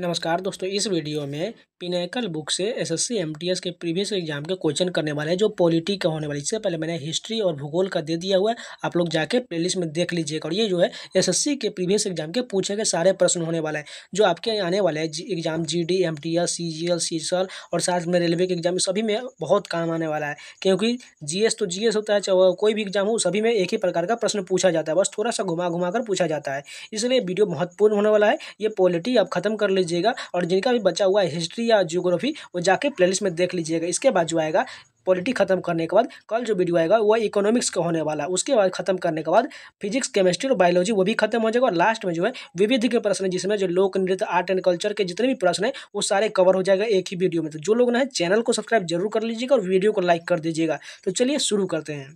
नमस्कार दोस्तों इस वीडियो में पिनेकल बुक से एसएससी एमटीएस के प्रीवियस एग्जाम के क्वेश्चन करने वाले हैं जो पॉलिटी का होने वाले इससे पहले मैंने हिस्ट्री और भूगोल का दे दिया हुआ है आप लोग जाके प्लेलिस्ट में देख लीजिएगा और ये जो है एसएससी के प्रीवियस एग्जाम के पूछे गए सारे प्रश्न होने वाले हैं जो आपके आने वाले हैं exam G D M T S C G C और साथ में रेलवे के एग्जाम सभी में बहुत काम आने वाला है क्योंकि जी एस तो जी एस होता है चाहे कोई भी एग्जाम हो सभी में एक ही प्रकार का प्रश्न पूछा जाता है बस थोड़ा सा घुमा घुमा कर पूछा जाता है इसलिए वीडियो महत्वपूर्ण होने वाला है ये पॉलिटी आप खत्म कर लीजिए लीजिएगा और जिनका भी बचा हुआ है हिस्ट्री या जियोग्राफी वो जाके प्लेलिस्ट में देख लीजिएगा इसके बाद जो आएगा पॉलिटी खत्म करने के बाद कल जो वीडियो आएगा वो इकोनॉमिक्स का होने वाला उसके बाद खत्म करने के बाद फिजिक्स केमिस्ट्री और बायोलॉजी वो भी खत्म हो जाएगा और लास्ट में जो है विविध के प्रश्न जिसमें जो लोक नृत्य आर्ट एंड कल्चर के जितने भी प्रश्न हैं वो सारे कवर हो जाएगा एक ही वीडियो में तो जो लोग ना चैनल को सब्सक्राइब जरूर कर लीजिएगा और वीडियो को लाइक कर दीजिएगा तो चलिए शुरू करते हैं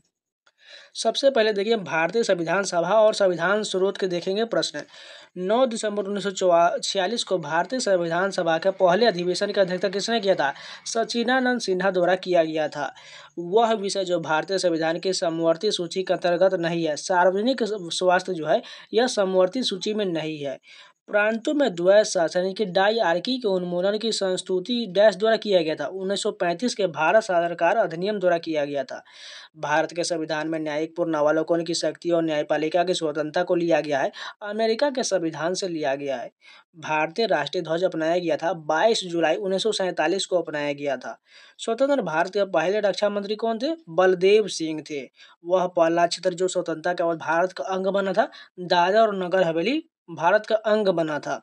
सबसे पहले देखिए भारतीय संविधान सभा और संविधान स्रोत के देखेंगे प्रश्न 9 दिसंबर उन्नीस को भारतीय संविधान सभा के पहले अधिवेशन की अध्यक्षता किसने किया था सचिनानंद सिन्हा द्वारा किया गया था वह विषय जो भारतीय संविधान की समवर्ती सूची के अंतर्गत नहीं है सार्वजनिक स्वास्थ्य जो है यह समवर्ती सूची में नहीं है प्रांतों में द्वैत शासन यानी कि आर्की के उन्मूलन की संस्तुति डैश द्वारा किया गया था 1935 के भारत सरकार अधिनियम द्वारा किया गया था भारत के संविधान में न्यायिक पुनरावलोकन की शक्ति और न्यायपालिका की स्वतंत्रता को लिया गया है अमेरिका के संविधान से लिया गया है भारतीय राष्ट्रीय ध्वज अपनाया गया था 22 जुलाई उन्नीस को अपनाया गया था स्वतंत्र भारत के पहले रक्षा मंत्री कौन थे बलदेव सिंह थे वह पहला क्षेत्र जो स्वतंत्रता के बाद भारत का अंग बना था दादा और नगर हवेली भारत का अंग बना था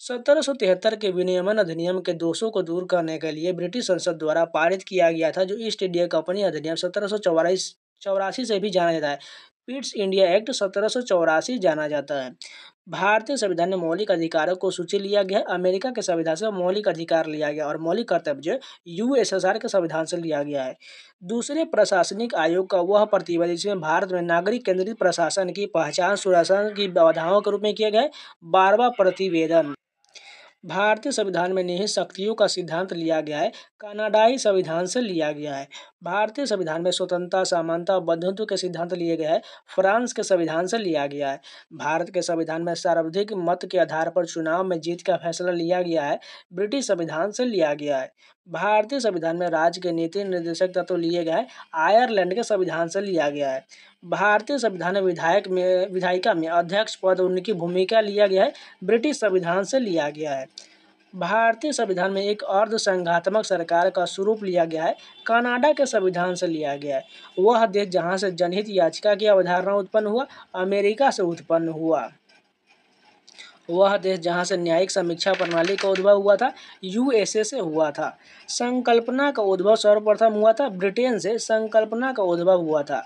सत्रह के विनियमन अधिनियम के दोषों को दूर करने के लिए ब्रिटिश संसद द्वारा पारित किया गया था जो ईस्ट इंडिया कंपनी अधिनियम सत्रह चौरासी से भी जाना जाता है पीट्स इंडिया एक्ट सत्रह जाना जाता है भारतीय संविधान में मौलिक अधिकारों को सूची लिया गया है अमेरिका के संविधान से मौलिक अधिकार लिया गया और मौलिक कर्तव्य यूएसएसआर के संविधान से लिया गया है दूसरे प्रशासनिक आयोग का वह प्रतिबंध जिसमें भारत में नागरिक केंद्रित प्रशासन की पहचान सुशासन की बाधाओं के रूप में किया गया है बारवा प्रतिवेदन भारतीय संविधान में निहित शक्तियों का सिद्धांत लिया गया है कनाडाई संविधान से लिया गया है भारतीय संविधान में स्वतंत्रता समानता और बंधुत्व के सिद्धांत लिए गए हैं फ्रांस के संविधान से लिया गया है भारत के संविधान में सर्वाधिक मत के आधार पर चुनाव में जीत का फैसला लिया गया है ब्रिटिश संविधान से लिया गया है भारतीय संविधान में राज्य के नीति निर्देशक तत्व लिए गए आयरलैंड के संविधान से लिया गया है भारतीय संविधान विधायक में विधायिका में अध्यक्ष पद उनकी भूमिका लिया गया है ब्रिटिश संविधान से लिया गया है भारतीय संविधान में एक अर्ध संघात्मक सरकार का स्वरूप लिया गया है कनाडा के संविधान से लिया गया है वह देश जहाँ से जनहित याचिका की अवधारणा उत्पन्न हुआ अमेरिका से उत्पन्न हुआ वह देश जहाँ से न्यायिक समीक्षा प्रणाली का उद्भव हुआ था यूएसए से हुआ था संकल्पना का उद्भव सर्वप्रथम हुआ था ब्रिटेन से संकल्पना का उद्भव हुआ था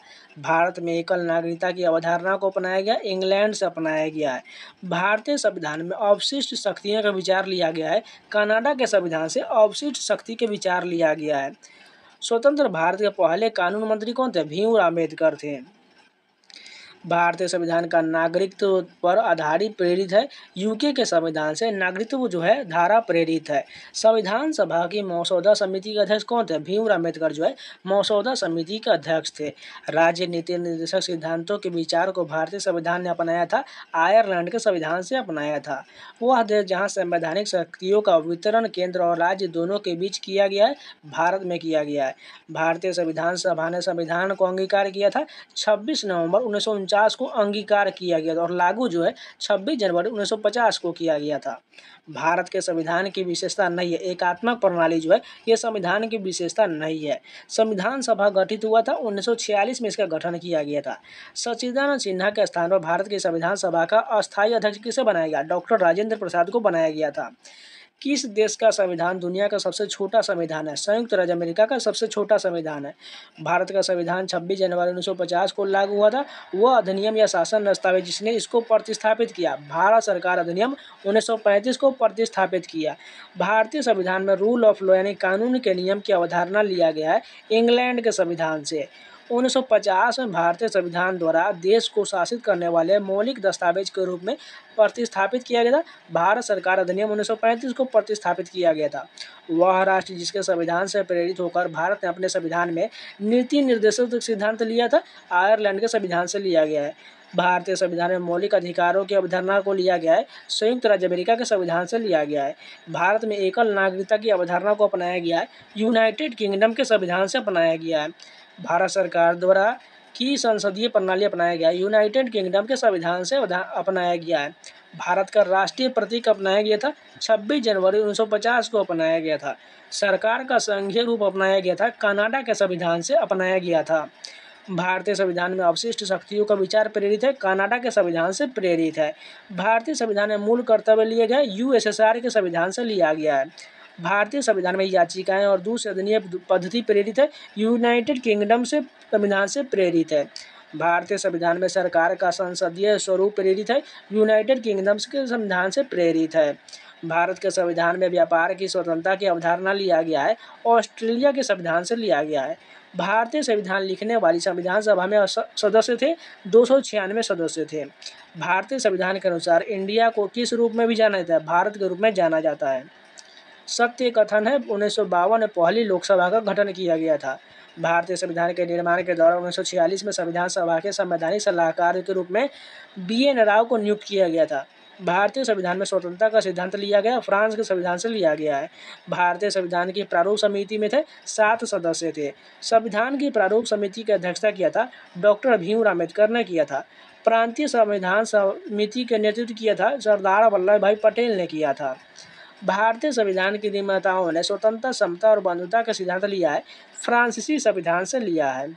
भारत में एकल नागरिकता की अवधारणा को अपनाया गया इंग्लैंड से अपनाया गया है भारतीय संविधान में अवशिष्ट शक्तियों का विचार लिया गया है कनाडा के संविधान से अवशिष्ट शक्ति के विचार लिया गया है स्वतंत्र भारत के पहले कानून मंत्री कौन थे भीमराव आम्बेडकर थे भारतीय संविधान का नागरिकत्व पर आधारित प्रेरित है यूके के संविधान से नागरिकत्व जो है धारा प्रेरित है संविधान सभा की मौसौदा समिति के अध्यक्ष कौन थे भीमराव अम्बेडकर जो है मौसौदा समिति के अध्यक्ष थे राज्य नीति निर्देशक सिद्धांतों के विचार को भारतीय संविधान ने अपनाया था आयरलैंड के संविधान से अपनाया था वह देश जहाँ संवैधानिक शक्तियों का वितरण केंद्र और राज्य दोनों के बीच किया गया है भारत में किया गया है भारतीय संविधान सभा ने संविधान को अंगीकार किया था छब्बीस नवम्बर उन्नीस 1949 को अंगीकार किया गया था और लागू जो है 26 जनवरी 1950 को किया गया था भारत के संविधान की विशेषता नहीं है एकात्मक प्रणाली जो है ये संविधान की विशेषता नहीं है संविधान सभा गठित हुआ था 1946 में इसका गठन किया गया था सचिदानंद सिन्हा के स्थान पर भारत की संविधान सभा का अस्थायी अध्यक्ष किसे बनाया गया डॉक्टर राजेंद्र प्रसाद को बनाया गया था किस देश का संविधान दुनिया का सबसे छोटा संविधान है संयुक्त राज्य अमेरिका का सबसे छोटा संविधान है भारत का संविधान 26 जनवरी 1950 को लागू हुआ था वह अधिनियम या शासन दस्तावेज जिसने इसको प्रतिस्थापित किया भारत सरकार अधिनियम 1935 को प्रतिस्थापित किया भारतीय संविधान में रूल ऑफ लॉ यानी कानून के नियम की अवधारणा लिया गया है इंग्लैंड के संविधान से 1950 में भारतीय संविधान द्वारा देश को शासित करने वाले मौलिक दस्तावेज के रूप में प्रतिस्थापित किया गया था भारत सरकार अधिनियम 1935 को प्रतिस्थापित किया गया था वह राष्ट्र जिसके संविधान से प्रेरित होकर भारत ने अपने संविधान में नीति निर्देशित सिद्धांत लिया था आयरलैंड के संविधान से लिया गया है भारतीय संविधान में मौलिक अधिकारों की अवधारणा को लिया गया है संयुक्त राज्य अमेरिका के संविधान से लिया गया है भारत में एकल नागरिकता की अवधारणा को अपनाया गया है यूनाइटेड किंगडम के संविधान से अपनाया गया है भारत सरकार द्वारा की संसदीय प्रणाली अपनाया गया यूनाइटेड किंगडम के संविधान से अपनाया गया है भारत का राष्ट्रीय प्रतीक अपनाया गया था 26 जनवरी 1950 को अपनाया गया था सरकार का संघीय रूप अपनाया गया था कनाडा के संविधान से अपनाया गया था भारतीय संविधान में अवशिष्ट शक्तियों का विचार प्रेरित है कनाडा के संविधान से प्रेरित है भारतीय संविधान में मूल कर्तव्य लिए गए यूएसएसआर के संविधान से लिया गया है भारतीय संविधान में याचिकाएं और दूसरे पद्धति प्रेरित है यूनाइटेड किंगडम से संविधान से प्रेरित है भारतीय संविधान में सरकार का संसदीय स्वरूप प्रेरित है यूनाइटेड किंगडम्स के संविधान से प्रेरित है भारत के संविधान में व्यापार की स्वतंत्रता की अवधारणा लिया गया है ऑस्ट्रेलिया के संविधान से लिया गया है भारतीय संविधान लिखने वाली संविधान सभा में सदस्य थे दो सदस्य थे भारतीय संविधान के अनुसार इंडिया को किस रूप में भी जाना जाता है भारत के रूप में जाना जाता है सत्य कथन है उन्नीस में पहली लोकसभा का गठन किया गया था भारतीय संविधान के निर्माण के दौरान 1946 में संविधान सभा के संवैधानिक सलाहकार के रूप में बी एन राव को नियुक्त किया गया था भारतीय संविधान में स्वतंत्रता का सिद्धांत लिया गया फ्रांस के संविधान से लिया गया है भारतीय संविधान की प्रारूप समिति में थे सात सदस्य थे संविधान की प्रारूप समिति की अध्यक्षता किया था डॉक्टर भीम अम्बेडकर ने किया था प्रांतीय संविधान समिति के नेतृत्व किया था सरदार वल्लभ भाई पटेल ने किया था भारतीय संविधान की निर्माताओं ने स्वतंत्रता समता और बंधुता का सिद्धांत लिया है फ्रांसीसी संविधान से लिया है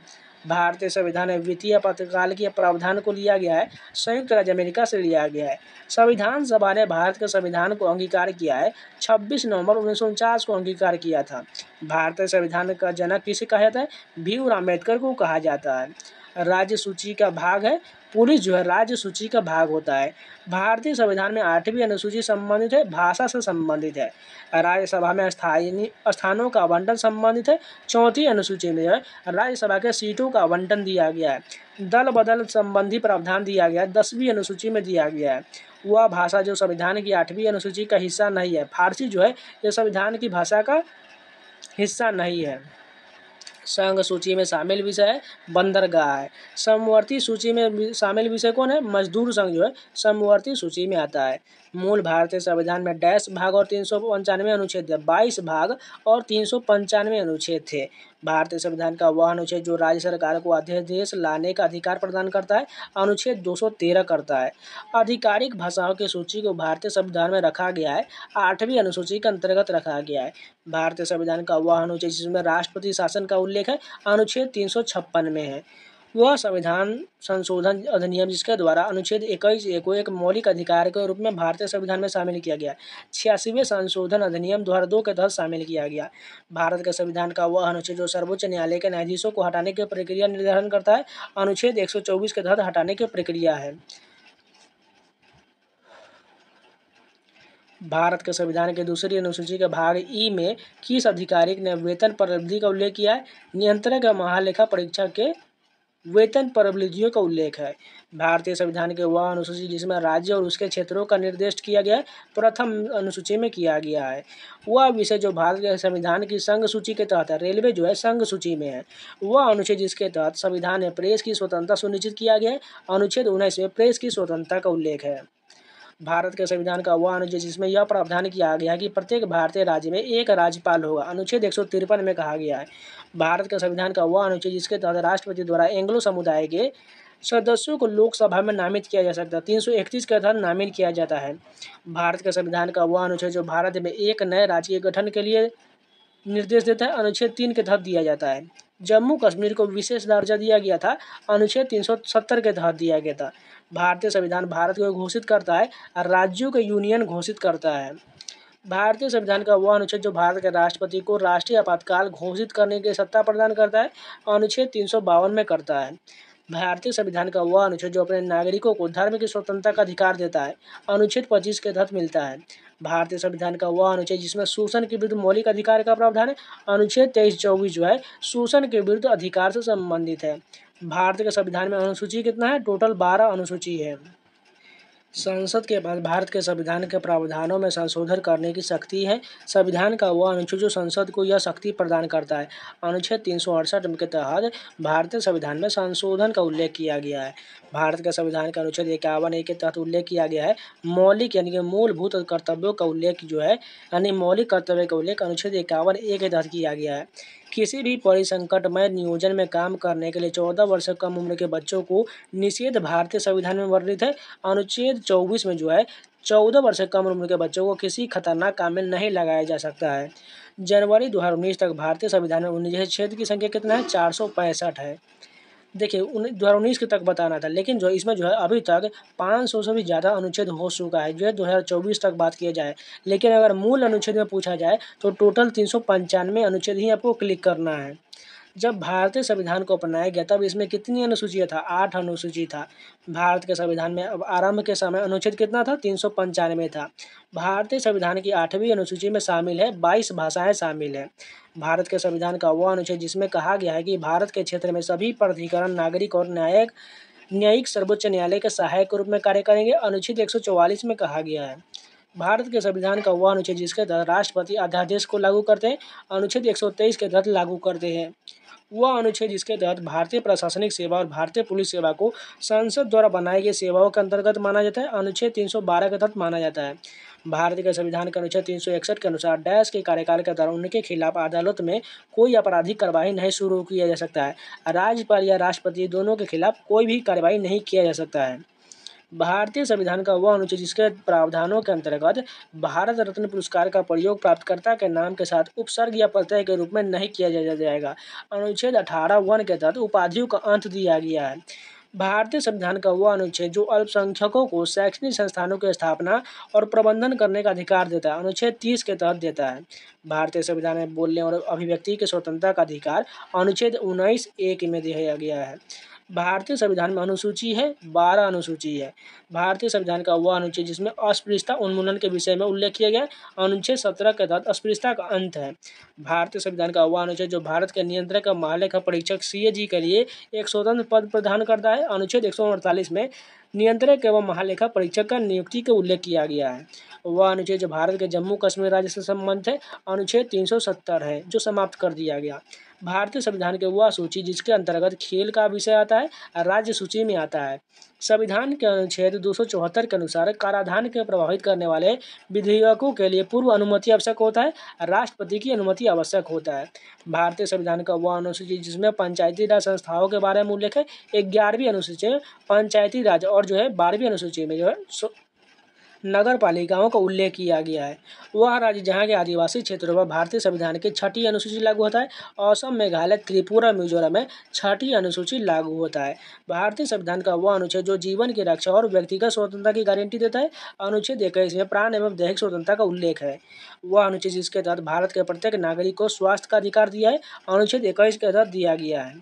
भारतीय संविधान में वित्तीय पत्रकाल के प्रावधान को लिया गया है संयुक्त राज्य अमेरिका से लिया गया है संविधान सभा ने भारत के संविधान को अंगीकार किया है 26 नवंबर उन्नीस को अंगीकार किया था भारतीय संविधान का जनक किसे कहा जाता है भीम आम्बेडकर को कहा जाता है राज्य सूची का भाग है पुलिस जो है राज्य सूची का भाग होता है भारतीय संविधान में आठवीं अनुसूची संबंधित है भाषा से संबंधित है राज्यसभा में स्थायी स्थानों का आवंटन संबंधित है चौथी अनुसूची में है राज्यसभा के सीटों का आवंटन दिया गया है दल बदल संबंधी प्रावधान दिया गया है दसवीं अनुसूची में दिया गया है वह भाषा जो संविधान की आठवीं अनुसूची का हिस्सा नहीं है फारसी जो है यह संविधान की भाषा का हिस्सा नहीं है संघ सूची में शामिल विषय है बंदरगाह है समवर्ती सूची में शामिल विषय कौन है मजदूर संघ जो है समवर्ती सूची में आता है मूल भारतीय संविधान में डैश भाग और तीन सौ पंचानवे अनुच्छेद बाईस भाग और तीन सौ पंचानवे अनुच्छेद थे भारतीय संविधान का वह अनुच्छेद जो राज्य सरकार को अध्यादेश लाने का अधिकार प्रदान करता है अनुच्छेद दो सौ तेरह करता है आधिकारिक भाषाओं की सूची को भारतीय संविधान में रखा गया है आठवीं अनुसूची के अंतर्गत रखा गया है भारतीय संविधान का वह अनुच्छेद जिसमें राष्ट्रपति शासन का उल्लेख है अनुच्छेद तीन में है वह संविधान संशोधन अधिनियम जिसके द्वारा अनुच्छेद इक्कीस ए को एक मौलिक अधिकार के रूप में भारतीय संविधान में शामिल किया गया छियासीवें संशोधन अधिनियम दो हजार दो के तहत शामिल किया गया भारत के संविधान का वह अनुच्छेद जो सर्वोच्च न्यायालय के न्यायाधीशों को हटाने की प्रक्रिया निर्धारण करता है अनुच्छेद एक के तहत हटाने की प्रक्रिया है भारत के संविधान के दूसरी अनुसूची के भाग ई में किस अधिकारी ने वेतन प्रवृद्धि का उल्लेख किया है नियंत्रक महालेखा परीक्षा के वेतन प्रबलिधियों का उल्लेख है भारतीय संविधान के वह अनुसूची जिसमें राज्य और उसके क्षेत्रों का निर्देश किया गया प्रथम अनुसूची में किया गया है वह विषय जो भारत के संविधान की संघ सूची के तहत है रेलवे जो है संघ सूची में है वह अनुच्छेद जिसके तहत संविधान में प्रेस की स्वतंत्रता सुनिश्चित किया गया है अनुच्छेद उन्नीस में प्रेस की स्वतंत्रता का उल्लेख है भारत के संविधान का वह अनुच्छेद जिसमें यह प्रावधान किया गया है कि प्रत्येक भारतीय राज्य में एक राज्यपाल होगा अनुच्छेद एक में कहा गया है भारत के संविधान का वह अनुच्छेद जिसके तहत राष्ट्रपति द्वारा एंग्लो समुदाय के सदस्यों को लोकसभा में नामित किया जा सकता है तीन सौ इकतीस के तहत नामित किया जाता है भारत के संविधान का वह अनुच्छेद जो भारत में एक नए राज्य के गठन के लिए निर्देश देता है अनुच्छेद तीन के तहत दिया जाता है जम्मू कश्मीर को विशेष दर्जा दिया गया था अनुच्छेद 370 के तहत दिया गया था भारतीय संविधान भारत को घोषित करता है और राज्यों के यूनियन घोषित करता है भारतीय संविधान का वह अनुच्छेद जो भारत के राष्ट्रपति को राष्ट्रीय आपातकाल घोषित करने की सत्ता प्रदान करता है अनुच्छेद तीन में करता है भारतीय संविधान का वह अनुच्छेद जो अपने नागरिकों को धर्म की स्वतंत्रता का अधिकार देता है अनुच्छेद पच्चीस के तहत मिलता है भारतीय संविधान का वह अनुच्छेद जिसमें शोषण के विरुद्ध मौलिक अधिकार का प्रावधान है अनुच्छेद तेईस चौबीस जो है शोषण के विरुद्ध अधिकार से संबंधित है भारत के संविधान में अनुसूची कितना है टोटल बारह अनुसूची है संसद के पास भारत के संविधान के प्रावधानों में संशोधन करने की शक्ति है संविधान का वह अनुच्छेद जो संसद को यह शक्ति प्रदान करता है अनुच्छेद तीन सौ अड़सठ के तहत भारतीय संविधान में संशोधन का उल्लेख किया गया है भारत के संविधान का अनुच्छेद इक्यावन ए के तहत उल्लेख किया गया है मौलिक यानी कि मूलभूत कर्तव्यों का उल्लेख जो है यानी मौलिक कर्तव्य का उल्लेख अनुच्छेद इक्यावन ए के तहत किया गया है किसी भी परिसंकटमय नियोजन में काम करने के लिए चौदह वर्ष से कम उम्र के बच्चों को निषेध भारतीय संविधान में वर्णित है अनुच्छेद चौबीस में जो है चौदह वर्ष से कम उम्र के बच्चों को किसी खतरनाक काम में नहीं लगाया जा सकता है जनवरी दो तक भारतीय संविधान में उन्नीस छेद की संख्या कितना है चार है देखिए दो हज़ार उन्नीस के तक बताना था लेकिन जो इसमें जो है अभी तक पाँच सौ से भी ज़्यादा अनुच्छेद हो चुका है जो है दो हज़ार चौबीस तक बात किया जाए लेकिन अगर मूल अनुच्छेद में पूछा जाए तो टोटल तीन सौ पंचानवे अनुच्छेद ही आपको क्लिक करना है जब भारतीय संविधान को अपनाया गया तब इसमें कितनी अनुसूचियाँ था आठ अनुसूची था भारत के संविधान में अब आरंभ के समय अनुच्छेद कितना था तीन सौ पंचानवे था भारतीय संविधान की आठवीं अनुसूची में शामिल है बाईस भाषाएं शामिल हैं भारत के संविधान का वह अनुच्छेद जिसमें कहा गया है कि भारत के क्षेत्र में सभी प्राधिकरण नागरिक और न्यायिक न्यायिक सर्वोच्च न्यायालय के सहायक के रूप में कार्य करेंगे अनुच्छेद एक में कहा गया है भारत के संविधान का वह अनुच्छेद जिसके तहत राष्ट्रपति अध्यादेश को लागू करते हैं अनुच्छेद 123 के तहत लागू करते हैं वह अनुच्छेद जिसके तहत भारतीय प्रशासनिक सेवा और भारतीय पुलिस सेवा को संसद द्वारा बनाई गई सेवाओं के अंतर्गत माना जाता है अनुच्छेद तीन के तहत माना जाता है भारतीय संविधान के अनुच्छेद तीन के अनुसार डैश के कार्यकाल के दौरान उनके खिलाफ अदालत में कोई आपराधिक कार्रवाई नहीं शुरू किया जा सकता है राज्यपाल या राष्ट्रपति दोनों के खिलाफ कोई भी कार्रवाई नहीं किया जा सकता है भारतीय संविधान का वह अनुच्छेद जिसके प्रावधानों के अंतर्गत भारत रत्न पुरस्कार का प्रयोग प्राप्तकर्ता के नाम के साथ उपसर्ग या प्रत्यय के रूप में नहीं किया जा जाएगा अनुच्छेद अठारह वन के तहत उपाधियों का अंत दिया गया है भारतीय संविधान का वह अनुच्छेद जो अल्पसंख्यकों को शैक्षणिक संस्थानों की स्थापना और प्रबंधन करने का अधिकार देता है अनुच्छेद तीस के तहत देता है भारतीय संविधान में बोलने और अभिव्यक्ति के स्वतंत्रता का अधिकार अनुच्छेद उन्नीस एक में दिया गया है भारतीय संविधान में अनुसूची है बारह अनुसूची है भारतीय संविधान का वह अनुच्छेद जिसमें अस्पृश्यता उन्मूलन के विषय में उल्लेख किया गया अनुच्छेद सत्रह के तहत अस्पृश्यता का अंत है भारतीय संविधान का वह अनुच्छेद जो भारत के नियंत्रक मालिक का परीक्षक सी के लिए एक स्वतंत्र पद प्रदान करता है अनुच्छेद एक में नियंत्रक एवं महालेखा परीक्षक का नियुक्ति का उल्लेख किया गया है वह अनुच्छेद जो भारत के जम्मू कश्मीर राज्य से संबंधित है अनुच्छेद 370 है जो समाप्त कर दिया गया भारतीय संविधान के वह सूची जिसके अंतर्गत खेल का विषय आता है राज्य सूची में आता है संविधान के अनुच्छेद दो के अनुसार कराधान के प्रभावित करने वाले विधेयकों के लिए पूर्व अनुमति आवश्यक होता है राष्ट्रपति की अनुमति आवश्यक होता है भारतीय संविधान का वह अनुसूची जिसमें पंचायती राज संस्थाओं के बारे में उल्लेख है ग्यारहवीं अनुसूची पंचायती राज और जो है बारहवीं अनुसूची में जो है नगर पालिकाओं का उल्लेख किया गया है वह राज्य जहाँ के आदिवासी क्षेत्रों में भारतीय संविधान की छठी अनुसूची लागू होता है असम मेघालय त्रिपुरा मिजोरम में छठी अनुसूची लागू होता है भारतीय संविधान का वह अनुच्छेद जो जीवन की रक्षा और व्यक्तिगत स्वतंत्रता की गारंटी देता है अनुच्छेद इक्कीस में प्राण एवं दैहिक स्वतंत्रता का उल्लेख है वह अनुच्छेद जिसके तहत भारत के प्रत्येक नागरिक को स्वास्थ्य का अधिकार दिया है अनुच्छेद इक्कीस के तहत दिया गया है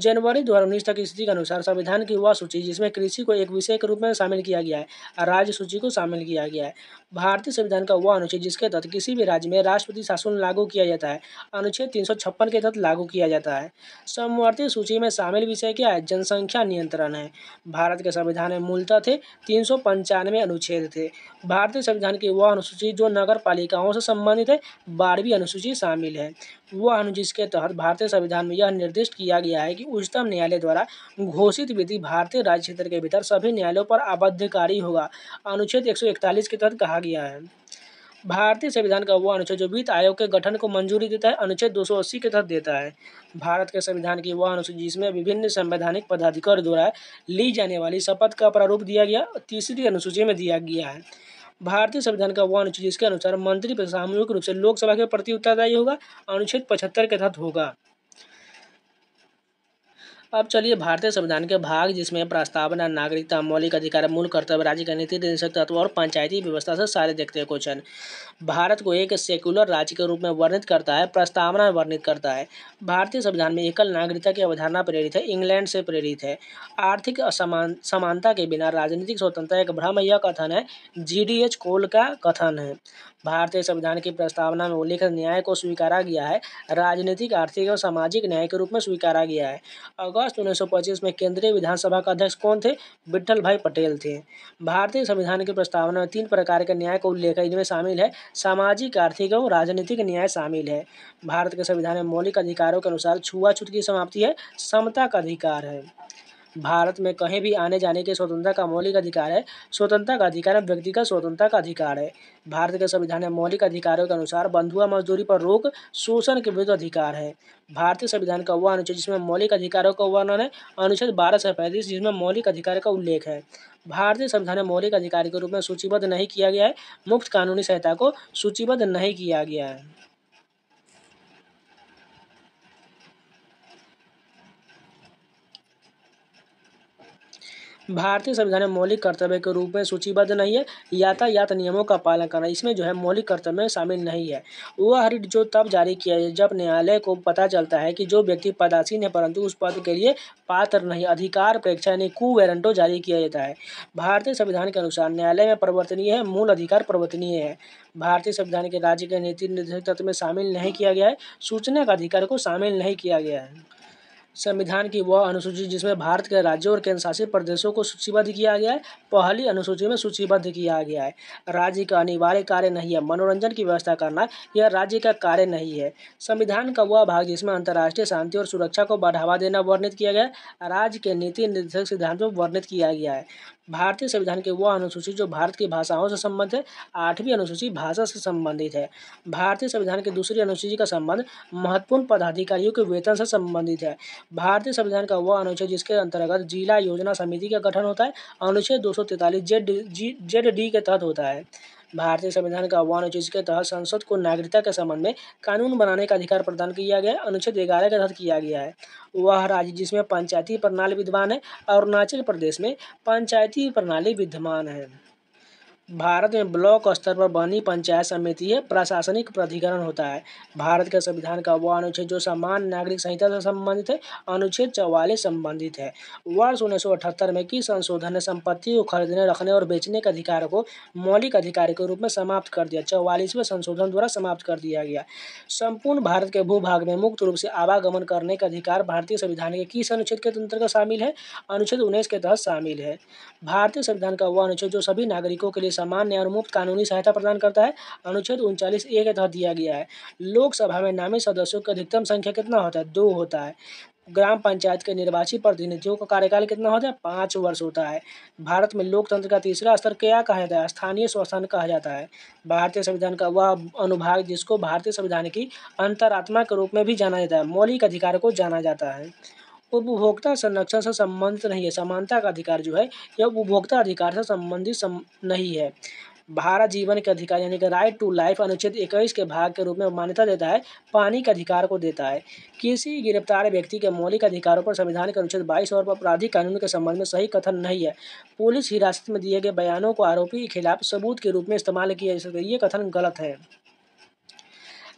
जनवरी दो तक स्थिति के अनुसार संविधान की वह सूची जिसमें कृषि को एक विषय के रूप में शामिल किया गया है राज्य सूची को शामिल किया गया है भारतीय संविधान का वह अनुच्छेद जिसके तहत किसी भी राज्य में राष्ट्रपति शासन लागू किया जाता है अनुच्छेद तीन के तहत लागू किया जाता है समवर्ती सूची में शामिल विषय क्या है जनसंख्या नियंत्रण है भारत के संविधान में मूलतः थे तीन अनुच्छेद थे भारतीय संविधान की वह अनुसूची जो नगर पालिकाओं से संबंधित है बारहवीं अनुसूची शामिल है वह अनुच्छेद के तहत भारतीय संविधान में यह निर्दिष्ट किया गया है कि उच्चतम न्यायालय द्वारा घोषित विधि भारतीय राज्य क्षेत्र के भीतर सभी न्यायालयों पर आबद्धकारी होगा अनुच्छेद इकतालीस के तहत कहा गया है भारतीय संविधान का वो अनुच्छेद जो वित्त आयोग के गठन को मंजूरी देता है अनुच्छेद 280 के तहत देता है भारत के संविधान की वह अनुच्छेद जिसमें विभिन्न संवैधानिक पदाधिकार द्वारा ली जाने वाली शपथ का प्रारूप दिया गया तीसरी अनुसूची में दिया गया है भारतीय संविधान का वह अनुच्छेद जिसके अनुसार मंत्री सामूहिक रूप से लोकसभा के प्रति उत्तरदायी होगा अनुच्छेद पचहत्तर के तहत होगा अब चलिए भारतीय संविधान के भाग जिसमें प्रस्तावना नागरिकता मौलिक अधिकार मूल कर्तव्य राज्य का नीति निदेशक तत्व और पंचायती व्यवस्था से सारे देखते हैं क्वेश्चन भारत को एक सेक्युलर राज्य के रूप में वर्णित करता है प्रस्तावना वर्णित करता है भारतीय संविधान में एकल नागरिकता की अवधारणा प्रेरित है इंग्लैंड से प्रेरित है आर्थिक असमान समानता के बिना राजनीतिक स्वतंत्रता एक भ्रम यह कथन है जी कोल का कथन है भारतीय संविधान की प्रस्तावना में उल्लेखित न्याय को स्वीकारा गया है राजनीतिक आर्थिक और सामाजिक न्याय के रूप में स्वीकारा गया है अगर अगस्त उन्नीस में केंद्रीय विधानसभा का अध्यक्ष कौन थे विट्ठल भाई पटेल थे भारतीय संविधान की प्रस्तावना में तीन प्रकार के न्याय का उल्लेख है इनमें शामिल है सामाजिक आर्थिक एवं राजनीतिक न्याय शामिल है भारत के संविधान में मौलिक अधिकारों के अनुसार छुआछूत की समाप्ति है समता का अधिकार है भारत में कहीं भी आने जाने की स्वतंत्रता का मौलिक अधिकार है स्वतंत्रता का अधिकार है व्यक्तिगत स्वतंत्रता का अधिकार है भारत के संविधान में मौलिक अधिकारों के अनुसार बंधुआ मजदूरी पर रोक शोषण के विरुद्ध अधिकार है भारतीय संविधान का वह अनुच्छेद जिसमें मौलिक अधिकारों का वर्णन है अनुच्छेद बारह सौ पैंतीस जिसमें मौलिक अधिकार का उल्लेख है भारतीय संविधान में मौलिक अधिकार के रूप में सूचीबद्ध नहीं किया गया है मुफ्त कानूनी सहायता को सूचीबद्ध नहीं किया गया है भारतीय संविधान में मौलिक कर्तव्य के रूप में सूचीबद्ध नहीं है यातायात नियमों का पालन करना इसमें जो है मौलिक कर्तव्य शामिल नहीं है वह रिट जो तब जारी किया जाए जब न्यायालय को पता चलता है कि जो व्यक्ति पदासीन है परंतु उस पद के लिए पात्र नहीं अधिकार परीक्षा यानी कु वारंटो जारी किया जाता है भारतीय संविधान के अनुसार न्यायालय में परिवर्तनीय है मूल अधिकार परिवर्तनीय है भारतीय संविधान के राज्य के नीति निर्देश तत्व में शामिल नहीं किया गया है सूचना का अधिकार को शामिल नहीं किया गया है संविधान की वह अनुसूची जिसमें भारत के राज्यों और केंद्र शासित प्रदेशों को सूचीबद्ध किया गया है पहली अनुसूची में सूचीबद्ध किया गया है राज्य का अनिवार्य कार्य नहीं है मनोरंजन की व्यवस्था करना यह राज्य का कार्य नहीं है संविधान का वह भाग जिसमें अंतर्राष्ट्रीय शांति और सुरक्षा को बढ़ावा देना वर्णित किया गया राज्य के नीति निर्देशक सिद्धांत में वर्णित किया गया है भारतीय संविधान के वह अनुसूची जो भारत की भाषाओं से संबंधित है आठवीं अनुसूची भाषा से संबंधित है भारतीय संविधान के दूसरी अनुसूची का संबंध महत्वपूर्ण पदाधिकारियों के वेतन से संबंधित है भारतीय संविधान का वह अनुच्छेद जिसके अंतर्गत जिला योजना समिति का गठन होता है अनुच्छेद दो सौ तैंतालीस जेड डी के तहत होता है भारतीय संविधान का आह्वान अनुच्छेद के तहत संसद को नागरिकता के संबंध में कानून बनाने का अधिकार प्रदान किया गया अनुच्छेद ग्यारह के तहत किया गया है वह राज्य जिसमें पंचायती प्रणाली विद्यमान है अरुणाचल प्रदेश में पंचायती प्रणाली विद्यमान है भारत में ब्लॉक स्तर पर बनी पंचायत समिति है प्रशासनिक प्राधिकरण होता है भारत के संविधान का वह अनुच्छेद जो समान नागरिक संहिता से संबंधित है अनुच्छेद चौवालीस संबंधित है वर्ष उन्नीस में किस संशोधन ने संपत्ति को खरीदने रखने और बेचने के अधिकार को मौलिक अधिकार के रूप में समाप्त कर दिया चौवालीसवें संशोधन द्वारा समाप्त कर दिया गया संपूर्ण भारत के भूभाग में मुक्त रूप से आवागमन करने का अधिकार भारतीय संविधान के किस अनुच्छेद के अंतर्गत शामिल है अनुच्छेद उन्नीस के तहत शामिल है भारतीय संविधान का वह अनुच्छेद जो सभी नागरिकों के लिए सामान्य और मुफ्त कानूनी सहायता प्रदान करता है अनुच्छेद उनचालीस ए के तहत दिया गया है लोकसभा में नामित सदस्यों की अधिकतम संख्या कितना होता है दो होता है ग्राम पंचायत के निर्वाचित प्रतिनिधियों का कार्यकाल कितना होता है पाँच वर्ष होता है भारत में लोकतंत्र का तीसरा स्तर क्या कहा जाता है स्थानीय स्वास्थान कहा जाता है भारतीय संविधान का वह अनुभाग जिसको भारतीय संविधान की अंतरात्मा के रूप में भी जाना जाता है मौलिक अधिकार को जाना जाता है तो उपभोक्ता संरक्षण से संबंधित नहीं है समानता का अधिकार जो है यह उपभोक्ता अधिकार से संबंधित सम, नहीं है भारत जीवन के अधिकार यानी कि राइट टू लाइफ अनुच्छेद इक्कीस के भाग के रूप में मान्यता देता है पानी के अधिकार को देता है किसी गिरफ्तार व्यक्ति के मौलिक अधिकारों पर संविधान के अनुच्छेद बाईस और आपराधिक कानून के संबंध में सही कथन नहीं है पुलिस हिरासत में दिए गए बयानों को आरोपी के खिलाफ सबूत के रूप में इस्तेमाल किया जा सकता है ये कथन गलत है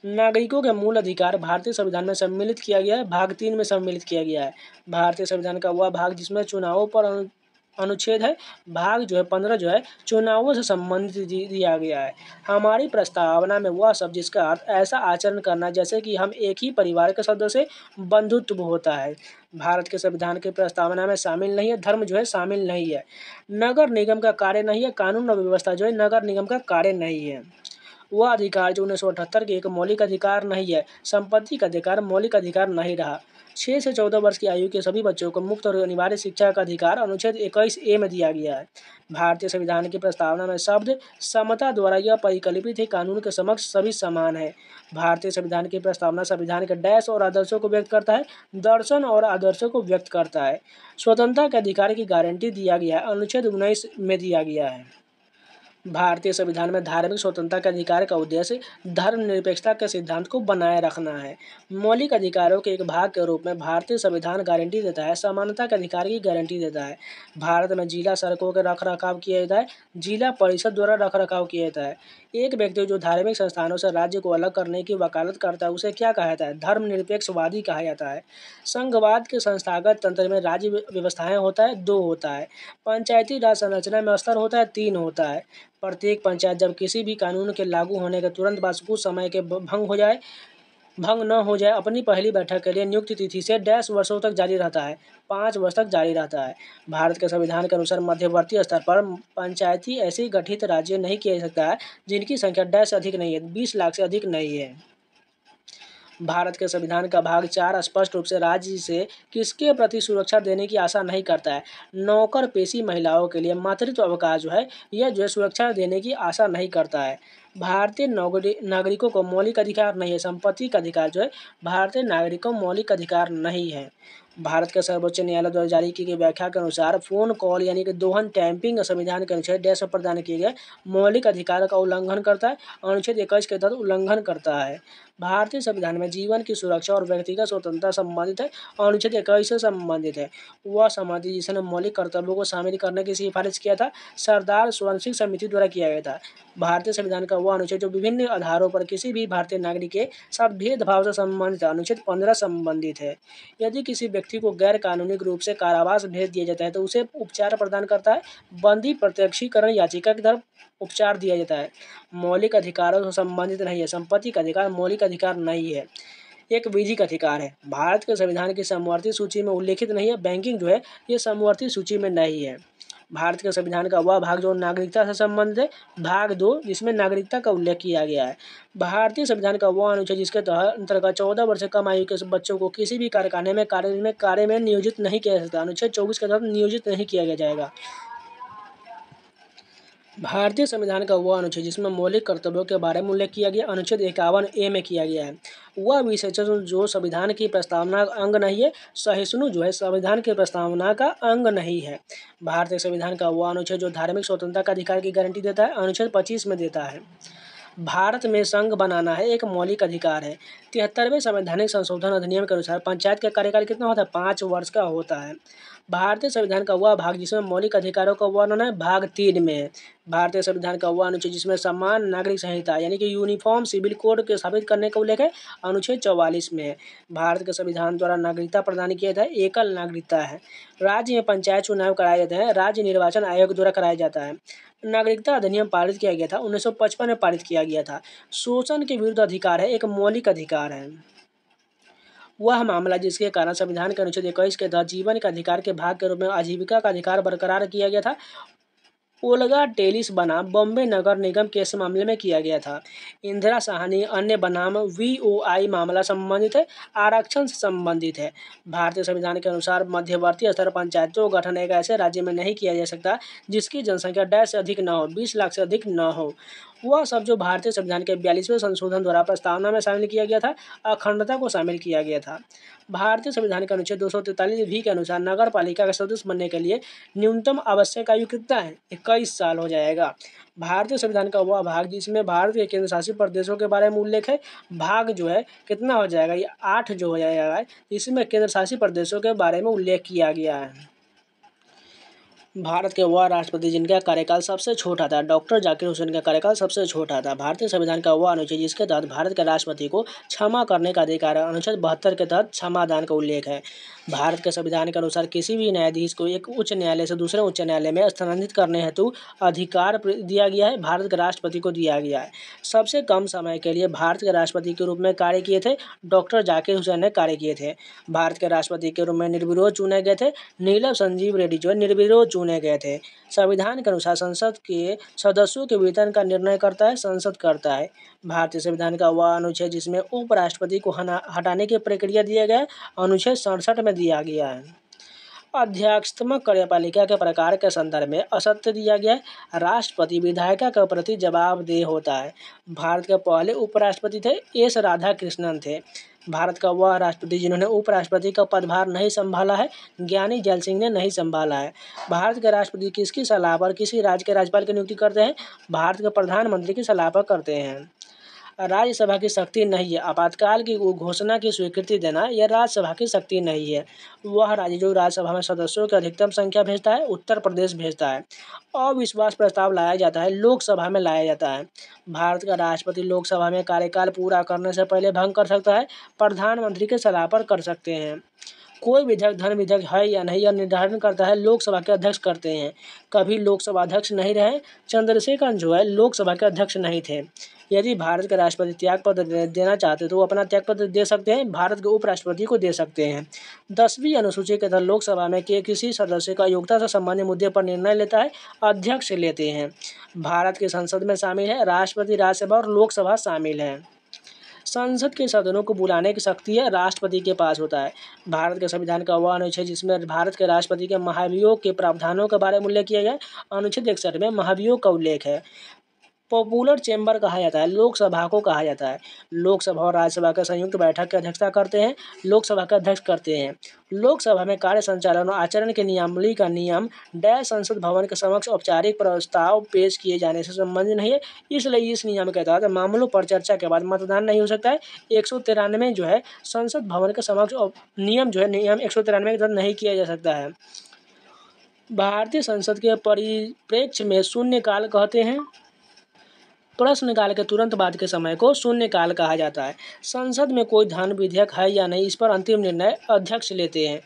नागरिकों के मूल अधिकार भारतीय संविधान में सम्मिलित किया गया है भाग तीन में सम्मिलित किया गया है भारतीय संविधान का वह भाग जिसमें चुनावों पर अनुच्छेद है भाग जो है पंद्रह जो है चुनावों से संबंधित दिया गया है हमारी प्रस्तावना में वह सब जिसका अर्थ ऐसा आचरण करना जैसे कि हम एक ही परिवार के सदस्य बंधुत्व होता है भारत के संविधान की प्रस्तावना में शामिल नहीं है धर्म जो है शामिल नहीं है नगर निगम का कार्य नहीं है कानून और व्यवस्था जो है नगर निगम का कार्य नहीं है वह अधिकार जो उन्नीस के एक मौलिक अधिकार नहीं है संपत्ति का अधिकार मौलिक अधिकार नहीं रहा छः से चौदह वर्ष की आयु के सभी बच्चों को मुफ्त और अनिवार्य शिक्षा का अधिकार अनुच्छेद इक्कीस ए में दिया गया है भारतीय संविधान की प्रस्तावना में शब्द समता द्वारा यह परिकल्पित है कानून के समक्ष सभी समान है भारतीय संविधान की प्रस्तावना संविधान के डैश और आदर्शों को व्यक्त करता है दर्शन और आदर्शों को व्यक्त करता है स्वतंत्रता के अधिकार की गारंटी दिया गया है अनुच्छेद उन्नीस में दिया गया है भारतीय संविधान में धार्मिक स्वतंत्रता के अधिकार का उद्देश्य धर्मनिरपेक्षता के सिद्धांत को बनाए रखना है मौलिक अधिकारों के एक भाग के रूप में भारतीय संविधान गारंटी देता है समानता के अधिकार की गारंटी देता है भारत में जिला सड़कों के रख रखाव किया जाता है जिला परिषद द्वारा रख रखाव किया जाता है एक व्यक्ति जो धार्मिक संस्थानों से राज्य को अलग करने की वकालत करता है उसे क्या कहा जाता है धर्मनिरपेक्षवादी कहा जाता है संघवाद के संस्थागत तंत्र में राज्य व्यवस्थाएं होता है दो होता है पंचायती राज संरचना में स्तर होता है तीन होता है प्रत्येक पंचायत जब किसी भी कानून के लागू होने के तुरंत बाद कुछ समय के भंग हो जाए भंग न हो जाए अपनी पहली बैठक के लिए नियुक्ति तिथि से डैश वर्षों तक जारी रहता है पाँच वर्ष तक जारी रहता है भारत के संविधान के अनुसार मध्यवर्ती स्तर पर पंचायती ऐसी गठित राज्य नहीं किया जा सकता है जिनकी संख्या डैश अधिक नहीं है बीस लाख से अधिक नहीं है भारत के संविधान का भाग चार स्पष्ट रूप से राज्य से किसके प्रति सुरक्षा देने की आशा नहीं करता है नौकर पेशी महिलाओं के लिए मातृत्व अवकाश जो है यह जो है सुरक्षा देने की आशा नहीं करता है भारतीय नागरिकों को मौलिक अधिकार नहीं है संपत्ति का अधिकार जो है भारतीय नागरिकों मौलिक अधिकार नहीं है भारत के सर्वोच्च न्यायालय द्वारा जारी की गई व्याख्या के अनुसार फोन कॉल यानी कि दोहन टैंपिंग संविधान के अनुच्छेद डेस प्रदान किए गए मौलिक अधिकार का उल्लंघन करता है अनुच्छेद इक्कीस के तहत उल्लंघन करता है भारतीय संविधान में जीवन की सुरक्षा और व्यक्तिगत स्वतंत्रता संबंधित है और अनुच्छेद इक्कीस से संबंधित है वह समाधि जिसने मौलिक कर्तव्यों को शामिल करने की सिफारिश किया था सरदार स्वर्ण सिंह समिति द्वारा किया गया था भारतीय संविधान का वह अनुच्छेद जो विभिन्न आधारों पर किसी भी भारतीय नागरिक के साथ भेदभाव से संबंधित अनुच्छेद पंद्रह संबंधित है यदि किसी व्यक्ति को गैर कानूनी रूप से कारावास भेज दिया जाता है तो उसे उपचार प्रदान करता है बंदी प्रत्यक्षीकरण याचिका की तरफ उपचार दिया जाता है मौलिक अधिकारों से संबंधित नहीं है संपत्ति का अधिकार मौलिक का अधिकार नहीं है एक विधिक अधिकार है भारत के संविधान की समवर्ती सूची में उल्लेखित नहीं है बैंकिंग जो है ये समवर्ती सूची में नहीं है भारत के संविधान का वह भाग जो नागरिकता से संबंधित है भाग दो जिसमें नागरिकता का उल्लेख किया गया है भारतीय संविधान का वह अनुच्छेद जिसके तहत अंतर्गत चौदह वर्ष कम आयु के बच्चों को किसी भी कारखाने में कार्य में कार्य में नियोजित नहीं किया जा सकता अनुच्छेद चौबीस के तहत नियोजित नहीं किया जाएगा भारतीय संविधान का वह अनुच्छेद जिसमें मौलिक कर्तव्यों के बारे में उल्लेख किया गया अनुच्छेद इक्यावन ए में किया गया है वह विशेषण जो संविधान की प्रस्तावना का अंग नहीं है सहिष्णु जो है संविधान की प्रस्तावना का अंग नहीं है भारतीय संविधान का वह अनुच्छेद जो धार्मिक स्वतंत्रता का अधिकार की गारंटी देता है अनुच्छेद पच्चीस में देता है भारत में संघ बनाना है एक मौलिक अधिकार है तिहत्तरवें संवैधानिक संशोधन अधिनियम के अनुसार पंचायत का कार्यकाल कितना होता है पाँच वर्ष का होता है भारतीय संविधान का वह भाग जिसमें मौलिक अधिकारों का वर्णन है भाग तीन में भारतीय संविधान का वह अनुच्छेद जिसमें समान नागरिक संहिता यानी कि यूनिफॉर्म सिविल कोड के स्थापित करने का उल्लेख है अनुच्छेद चौवालीस में भारत के संविधान द्वारा नागरिकता प्रदान किया जाता है एकल नागरिकता है राज्य में पंचायत चुनाव कराए जाते हैं राज्य निर्वाचन आयोग द्वारा कराया जाता है नागरिकता अधिनियम पारित किया गया था 1955 में पारित किया गया था शोषण के विरुद्ध अधिकार है एक मौलिक अधिकार है वह मामला जिसके कारण संविधान के अनुच्छेद इक्कीस के तहत जीवन के अधिकार के भाग के रूप में आजीविका का अधिकार बरकरार किया गया था ओलगा डेलिस बनाम बॉम्बे नगर निगम केस मामले में किया गया था इंदिरा साहनी अन्य बनाम वीओआई मामला संबंधित है आरक्षण से संबंधित है भारतीय संविधान के अनुसार मध्यवर्ती स्तर पंचायतों का गठन एक ऐसे राज्य में नहीं किया जा सकता जिसकी जनसंख्या डैश से अधिक न हो बीस लाख से अधिक न हो वह सब जो भारतीय संविधान के बयालीसवें संशोधन द्वारा प्रस्तावना में शामिल किया गया था अखंडता को शामिल किया गया था भारतीय संविधान के अनुच्छेद दो सौ भी के अनुसार नगर पालिका का सदस्य बनने के लिए न्यूनतम आवश्यक आयु कितना है इक्कीस साल हो जाएगा भारतीय संविधान का वह भाग जिसमें भारत के केंद्र शासित प्रदेशों के बारे में उल्लेख है भाग जो है कितना हो जाएगा ये आठ जो हो जाएगा इसमें केंद्र शासित प्रदेशों के बारे में उल्लेख किया गया है भारत के वह राष्ट्रपति जिनका कार्यकाल सबसे छोटा था डॉक्टर जाकिर हुसैन का कार्यकाल सबसे छोटा था भारतीय संविधान का वह अनुच्छेद जिसके तहत भारत के राष्ट्रपति को क्षमा करने का अधिकार है अनुच्छेद बहत्तर के तहत क्षमादान का उल्लेख है भारत के संविधान के अनुसार किसी भी न्यायाधीश को एक उच्च न्यायालय से दूसरे उच्च न्यायालय में स्थानांतरित करने हेतु अधिकार दिया गया है भारत के राष्ट्रपति को दिया गया है सबसे कम समय के लिए भारत के राष्ट्रपति के रूप में कार्य किए थे डॉक्टर जाकिर हुसैन ने कार्य किए थे भारत के राष्ट्रपति के रूप में निर्विरोध चुने गए थे नीलम संजीव रेड्डी जो है निर्विरोध चुने गए थे संविधान के अनुसार संसद के सदस्यों के वेतन का निर्णय करता है संसद करता है भारतीय संविधान का वह अनुच्छेद जिसमें उपराष्ट्रपति को हटाने की प्रक्रिया दिया गया अनुच्छेद सड़सठ में दिया गया है अध्यक्षतम कार्यपालिका के प्रकार के संदर्भ में असत्य दिया गया राष्ट्रपति विधायिका के प्रति जवाबदेह होता है भारत के पहले उपराष्ट्रपति थे एस राधाकृष्णन थे भारत का वह राष्ट्रपति जिन्होंने उपराष्ट्रपति का पदभार नहीं संभाला है ज्ञानी जैल सिंह ने नहीं संभाला है भारत के राष्ट्रपति किसकी सलाह पर किसी राज्य के राज्यपाल की नियुक्ति करते हैं भारत के प्रधानमंत्री की सलाह पर करते हैं राज्यसभा की शक्ति नहीं है आपातकाल की घोषणा की स्वीकृति देना यह राज्यसभा की शक्ति नहीं है वह राज्य जो राज्यसभा में सदस्यों की अधिकतम संख्या भेजता है उत्तर प्रदेश भेजता है अविश्वास प्रस्ताव लाया जाता है लोकसभा में लाया जाता है भारत का राष्ट्रपति लोकसभा में कार्यकाल पूरा करने से पहले भंग कर सकता है प्रधानमंत्री के सलाह पर कर सकते हैं कोई विधेयक धन विधेयक है या नहीं यह निर्धारण करता है लोकसभा के अध्यक्ष करते हैं कभी लोकसभा अध्यक्ष नहीं रहे चंद्रशेखर जो है लोकसभा के अध्यक्ष नहीं थे यदि भारत के राष्ट्रपति त्यागपत्र देना चाहते तो वो अपना त्यागपत्र दे सकते हैं भारत के उपराष्ट्रपति को दे सकते हैं दसवीं अनुसूची के तहत लोकसभा में के किसी सदस्य का योग्यता से संबंधित मुद्दे पर निर्णय लेता है अध्यक्ष लेते हैं भारत के संसद में शामिल है राष्ट्रपति राज्यसभा और लोकसभा शामिल हैं संसद के सदनों को बुलाने की शक्ति है राष्ट्रपति के पास होता है भारत के संविधान का वह अनुच्छेद जिसमें भारत के राष्ट्रपति के महाभियोग के प्रावधानों के बारे में उल्लेख किया गया अनुच्छेद इकसठ में महाभियोग का उल्लेख है पॉपुलर चैम्बर कहा जाता है लोकसभा को कहा जाता है लोकसभा और राज्यसभा का संयुक्त बैठक की अध्यक्षता करते हैं लोकसभा का अध्यक्ष करते हैं लोकसभा में कार्य संचालन और आचरण के नियमली का नियम डय संसद भवन के समक्ष औपचारिक प्रस्ताव पेश किए जाने से संबंधित नहीं है इसलिए इस नियम के तहत मामलों पर चर्चा के बाद मतदान नहीं हो सकता है एक जो है संसद भवन के समक्ष नियम जो है नियम एक के तहत नहीं किया जा सकता है भारतीय संसद के परिप्रेक्ष्य में शून्यकाल कहते हैं प्रश्नकाल के तुरंत बाद के समय को शून्यकाल कहा जाता है संसद में कोई धन विधेयक है या नहीं इस पर अंतिम निर्णय अध्यक्ष लेते हैं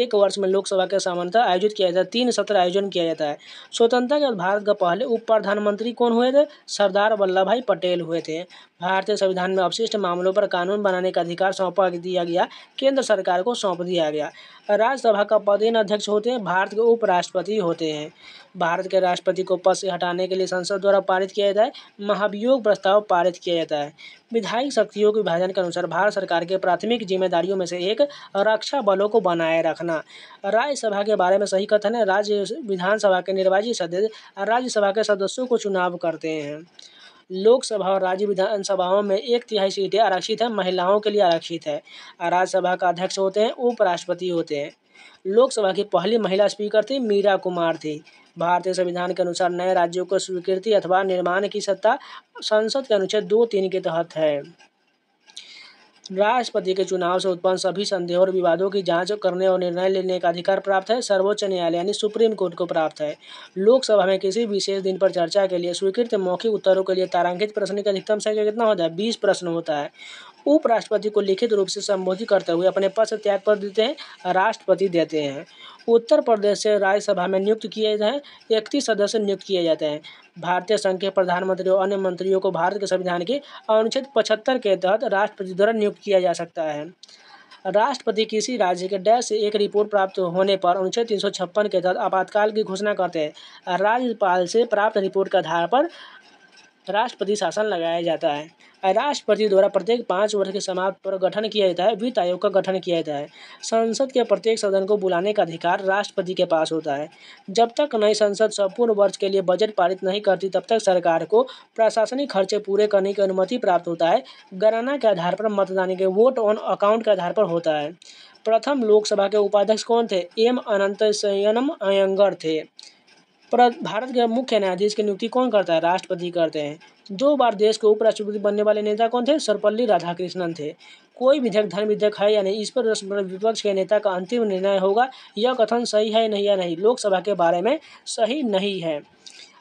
एक वर्ष में लोकसभा के सामान्यता आयोजित किया जाता है तीन सत्र आयोजन किया जाता है स्वतंत्रता के भारत का पहले उप प्रधानमंत्री कौन हुए थे सरदार वल्लभ भाई पटेल हुए थे भारतीय संविधान में अवशिष्ट मामलों पर कानून बनाने का अधिकार सौंपा दिया गया केंद्र सरकार को सौंप दिया गया राज्यसभा का पदेन अध्यक्ष होते हैं भारत के उपराष्ट्रपति होते हैं भारत के राष्ट्रपति को पद से हटाने के लिए संसद द्वारा पारित किया जाए महाभियोग प्रस्ताव पारित किया जाता है विधायक शक्तियों के विभाजन के अनुसार भारत सरकार के प्राथमिक जिम्मेदारियों में से एक रक्षा बलों को बनाए रखना राज्यसभा के बारे में सही कथन है राज्य विधानसभा के निर्वाचित सदस्य राज्यसभा के सदस्यों को चुनाव करते हैं लोकसभा और राज्य विधानसभाओं में एक तिहाई सीटें आरक्षित हैं महिलाओं के लिए आरक्षित है राज्यसभा का अध्यक्ष होते हैं उपराष्ट्रपति होते हैं लोकसभा की पहली महिला स्पीकर थी मीरा कुमार थी भारतीय संविधान के अनुसार नए राज्यों को स्वीकृति अथवा निर्माण की सत्ता संसद के अनुच्छेद दो तीन के तहत है राष्ट्रपति के चुनाव से उत्पन्न सभी संदेह और विवादों की जांच करने और निर्णय लेने का अधिकार प्राप्त है सर्वोच्च न्यायालय यानी सुप्रीम कोर्ट को प्राप्त है लोकसभा में किसी विशेष दिन पर चर्चा के लिए स्वीकृत मौखिक उत्तरों के लिए तारांकित प्रश्न की अधिकतम संख्या कितना होता है बीस प्रश्न होता है उपराष्ट्रपति को लिखित रूप से संबोधित करते हुए अपने पद से त्याग पत्र देते हैं राष्ट्रपति देते हैं उत्तर प्रदेश से राज्यसभा में नियुक्त किए हैं इकतीस सदस्य नियुक्त किए जाते हैं भारतीय संघ के प्रधानमंत्री और अन्य मंत्रियों को भारत के संविधान के अनुच्छेद पचहत्तर के तहत राष्ट्रपति द्वारा नियुक्त किया जा सकता है राष्ट्रपति किसी राज्य के डैश से एक रिपोर्ट प्राप्त होने पर अनुच्छेद तीन के तहत आपातकाल की घोषणा करते हैं राज्यपाल से प्राप्त रिपोर्ट के आधार पर राष्ट्रपति शासन लगाया जाता है राष्ट्रपति द्वारा प्रत्येक पाँच वर्ष के समाप्त पर गठन किया जाता है वित्त आयोग का गठन किया जाता है संसद के प्रत्येक सदन को बुलाने का अधिकार राष्ट्रपति के पास होता है जब तक नई संसद संपूर्ण वर्ष के लिए बजट पारित नहीं करती तब तक सरकार को प्रशासनिक खर्चे पूरे करने की अनुमति प्राप्त होता है गणना के आधार पर मतदान के वोट ऑन अकाउंट के आधार पर होता है प्रथम लोकसभा के उपाध्यक्ष कौन थे एम अनंत संयनम अयंगर थे भारत के मुख्य न्यायाधीश की नियुक्ति कौन करता है राष्ट्रपति करते हैं दो बार देश के उपराष्ट्रपति बनने वाले नेता कौन थे सर्वपल्ली राधाकृष्णन थे कोई विधेयक धर्म विधेयक है या नहीं इस पर विपक्ष के नेता का अंतिम निर्णय होगा यह कथन सही है नहीं या नहीं लोकसभा के बारे में सही नहीं है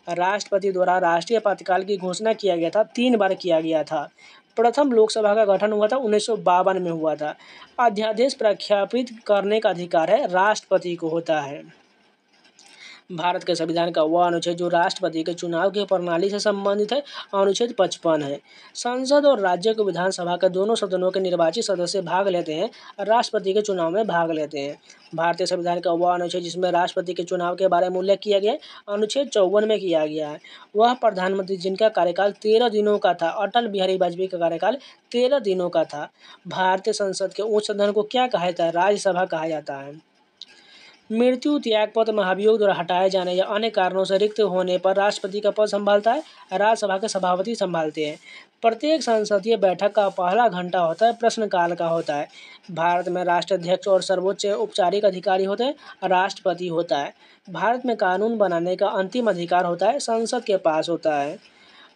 राष्ट्रपति द्वारा राष्ट्रीय आपातकाल की घोषणा किया गया था तीन बार किया गया था प्रथम लोकसभा का गठन हुआ था उन्नीस में हुआ था अध्यादेश प्रख्यापित करने का अधिकार है राष्ट्रपति को होता है भारत के संविधान का वह अनुच्छेद जो राष्ट्रपति के चुनाव की प्रणाली से संबंधित है अनुच्छेद पचपन है संसद और राज्य के विधानसभा के दोनों सदनों के निर्वाचित सदस्य भाग लेते हैं राष्ट्रपति के चुनाव में भाग लेते हैं भारतीय संविधान का वह अनुच्छेद जिसमें राष्ट्रपति के चुनाव के बारे में उल्लेख किया गया है अनुच्छेद चौवन में किया गया है वह प्रधानमंत्री जिनका कार्यकाल तेरह दिनों का था अटल बिहारी वाजपेयी का कार्यकाल तेरह दिनों का था भारतीय संसद के उच्च सदन को क्या कहा जाता है राज्यसभा कहा जाता है मृत्यु त्याग पद महाभियोग द्वारा हटाए जाने या अन्य कारणों से रिक्त होने पर राष्ट्रपति का पद संभालता है राज्यसभा के सभापति संभालते हैं प्रत्येक संसदीय बैठक का पहला घंटा होता है प्रश्नकाल का होता है भारत में राष्ट्राध्यक्ष और सर्वोच्च औपचारिक अधिकारी होते हैं राष्ट्रपति होता है भारत में कानून बनाने का अंतिम अधिकार होता है संसद के पास होता है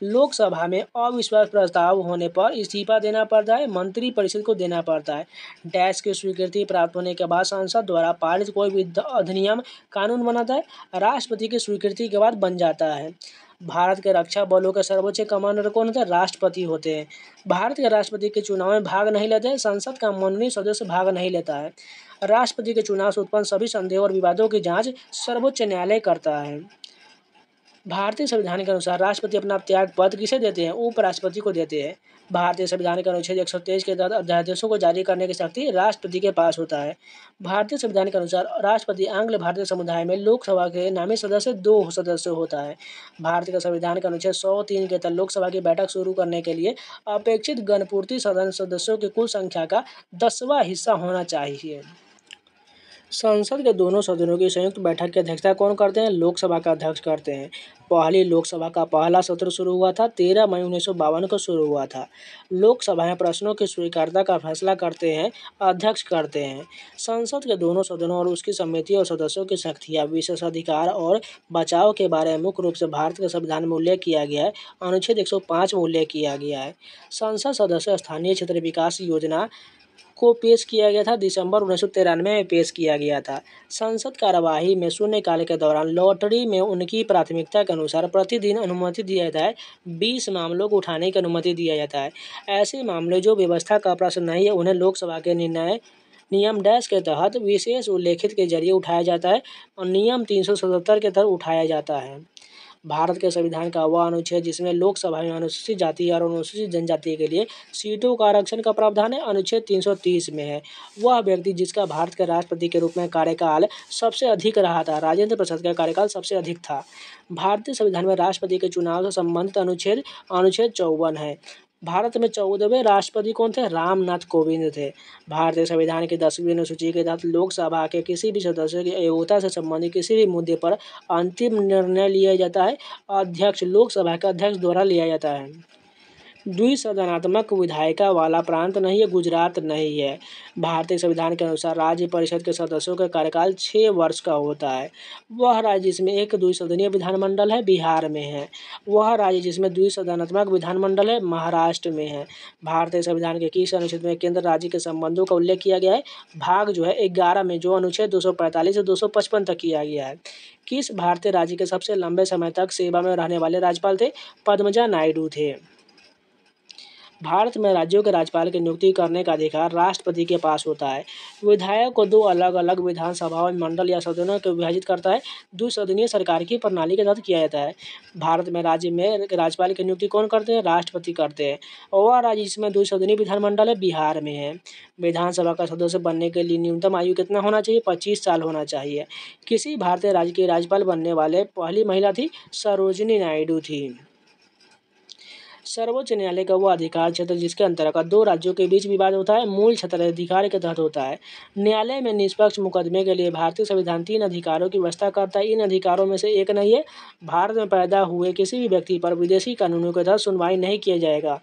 लोकसभा में अविश्वास प्रस्ताव होने पर इस्तीफा देना पड़ता है मंत्रिपरिषद को देना पड़ता है डैश की स्वीकृति प्राप्त होने के बाद संसद द्वारा पारित कोई भी अधिनियम कानून बनाता है राष्ट्रपति की स्वीकृति के बाद बन जाता है भारत के रक्षा बलों के सर्वोच्च कमांडर कौन होते हैं राष्ट्रपति होते हैं भारत के राष्ट्रपति के चुनाव में भाग नहीं लेते हैं संसद का मनोनीत सदस्य भाग नहीं लेता है राष्ट्रपति के चुनाव से उत्पन्न सभी संदेह और विवादों की जांच सर्वोच्च न्यायालय करता है भारतीय संविधान के अनुसार राष्ट्रपति अपना त्याग पद किसे देते हैं उपराष्ट्रपति को देते हैं भारतीय संविधान के अनुच्छेद एक के तहत अध्यादेशों को जारी करने की शक्ति राष्ट्रपति के पास होता है भारतीय संविधान के अनुसार राष्ट्रपति आंग्ल भारतीय समुदाय में लोकसभा के नामी सदस्य दो सदस्य होता है भारत के संविधान के अनुच्छेद सौ तीन के तहत लोकसभा की बैठक शुरू करने के लिए अपेक्षित गणपूर्ति सदन सदस्यों की कुल संख्या का दसवा हिस्सा होना चाहिए संसद के दोनों सदनों की संयुक्त बैठक की अध्यक्षता कौन करते हैं लोकसभा का अध्यक्ष करते हैं पहली लोकसभा का पहला सत्र शुरू हुआ था तेरह मई उन्नीस को शुरू हुआ था लोकसभा प्रश्नों की स्वीकारता का फैसला करते हैं अध्यक्ष करते हैं संसद के दोनों सदनों और उसकी समिति और सदस्यों की शक्तियाँ विशेषाधिकार और बचाव के बारे में मुख्य रूप से भारत के संविधान में उल्लेख किया गया है अनुच्छेद एक में उल्लेख किया गया है संसद सदस्य स्थानीय क्षेत्र विकास योजना को पेश किया गया था दिसंबर उन्नीस में पेश किया गया था संसद कार्यवाही में शून्यकाल के दौरान लॉटरी में उनकी प्राथमिकता के अनुसार प्रतिदिन अनुमति दिया जाता है बीस मामलों को उठाने की अनुमति दिया जाता है ऐसे मामले जो व्यवस्था का प्रश्न नहीं है उन्हें लोकसभा के निर्णय नियम डैश के तहत विशेष उल्लेखित के जरिए उठाया जाता है और नियम तीन के तहत उठाया जाता है भारत के संविधान का वह अनुच्छेद जिसमें लोकसभा में अनुसूचित जाति और अनुसूचित जनजाति के लिए सीटों का आरक्षण का प्रावधान है अनुच्छेद 330 में है वह व्यक्ति जिसका भारत के राष्ट्रपति के रूप में कार्यकाल सबसे अधिक रहा था राजेंद्र प्रसाद का कार्यकाल सबसे अधिक था भारतीय संविधान में राष्ट्रपति के चुनाव से संबंधित अनुच्छेद अनुच्छेद चौवन है भारत में चौदहवें राष्ट्रपति कौन थे रामनाथ कोविंद थे भारतीय संविधान की दसवीं अनुसूची के तहत लोकसभा के किसी भी सदस्य की अयोग्यता से संबंधित किसी भी मुद्दे पर अंतिम निर्णय लिया जाता है अध्यक्ष लोकसभा के अध्यक्ष द्वारा लिया जाता है द्विसदनात्मक विधायिका वाला प्रांत नहीं है गुजरात नहीं है भारतीय संविधान के अनुसार राज्य परिषद के सदस्यों का कार्यकाल छः वर्ष का होता है वह राज्य जिसमें एक द्विसदनीय विधानमंडल है बिहार में है वह राज्य जिसमें द्विसदनात्मक विधानमंडल है महाराष्ट्र में है भारतीय संविधान के किस अनुच्छेद में केंद्र राज्य के संबंधों का उल्लेख किया गया है भाग जो है ग्यारह में जो अनुच्छेद दो से दो तक किया गया है किस भारतीय राज्य के सबसे लंबे समय तक सेवा में रहने वाले राज्यपाल थे पद्मजा नायडू थे भारत में राज्यों के राज्यपाल की नियुक्ति करने का अधिकार राष्ट्रपति के पास होता है विधायक को दो अलग अलग विधानसभा मंडल या सदनों को विभाजित करता है सदनीय सरकार की प्रणाली के तहत किया जाता है भारत में राज्य में राज्यपाल की नियुक्ति कौन करते हैं राष्ट्रपति करते हैं और राज्य जिसमें सदनीय विधानमंडल है बिहार में है विधानसभा का सदस्य बनने के लिए न्यूनतम आयु कितना होना चाहिए पच्चीस साल होना चाहिए किसी भारतीय राज्य के राज्यपाल बनने वाले पहली महिला थी सरोजनी नायडू थी सर्वोच्च न्यायालय का वह अधिकार क्षेत्र जिसके अंतर्गत दो राज्यों के बीच विवाद होता है मूल क्षेत्र अधिकार के तहत होता है न्यायालय में निष्पक्ष मुकदमे के लिए भारतीय संविधान तीन अधिकारों की व्यवस्था करता है इन अधिकारों में से एक नहीं है भारत में पैदा हुए किसी भी व्यक्ति पर विदेशी कानूनों के तहत सुनवाई नहीं किया जाएगा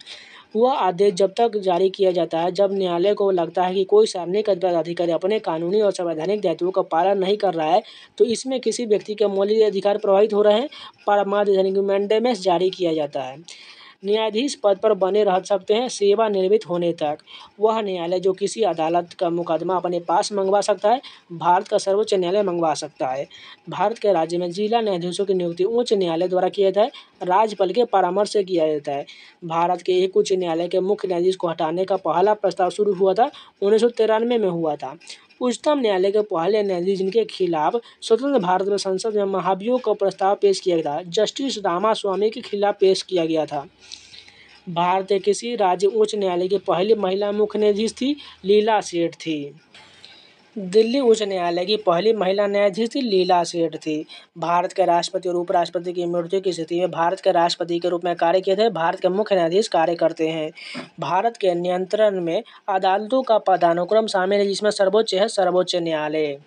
वह आदेश जब तक जारी किया जाता है जब न्यायालय को लगता है कि कोई सार्वजनिक अधिकारी अपने कानूनी और संवैधानिक दायित्वों का पालन नहीं कर रहा है तो इसमें किसी व्यक्ति के मौलिक अधिकार प्रभावित हो रहे हैं परमाधिक मैंडेमेस जारी किया जाता है न्यायाधीश पद पर बने रह सकते हैं सेवानिवृत्त होने तक वह न्यायालय जो किसी अदालत का मुकदमा अपने पास मंगवा सकता है भारत का सर्वोच्च न्यायालय मंगवा सकता है भारत के राज्य में जिला न्यायाधीशों की नियुक्ति उच्च न्यायालय द्वारा किया जाता है राज्यपाल के परामर्श से किया जाता है भारत के एक उच्च न्यायालय के मुख्य न्यायाधीश को हटाने का पहला प्रस्ताव शुरू हुआ था उन्नीस में हुआ था उच्चतम न्यायालय के पहले न्यायाधीश जिनके खिलाफ स्वतंत्र भारत में संसद में महाभियोग का प्रस्ताव पेश किया गया था जस्टिस रामास्वामी के खिलाफ पेश किया गया था भारत के किसी राज्य उच्च न्यायालय की पहली महिला मुख्य न्यायाधीश थी लीला सेठ थी दिल्ली उच्च न्यायालय की पहली महिला न्यायाधीश लीला सेठ थी भारत के राष्ट्रपति और उपराष्ट्रपति की मृत्यु की स्थिति में भारत के राष्ट्रपति के रूप में कार्य किए थे भारत के मुख्य न्यायाधीश कार्य करते हैं भारत के नियंत्रण में अदालतों का पदानुक्रम शामिल है जिसमें सर्वोच्च है सर्वोच्च न्यायालय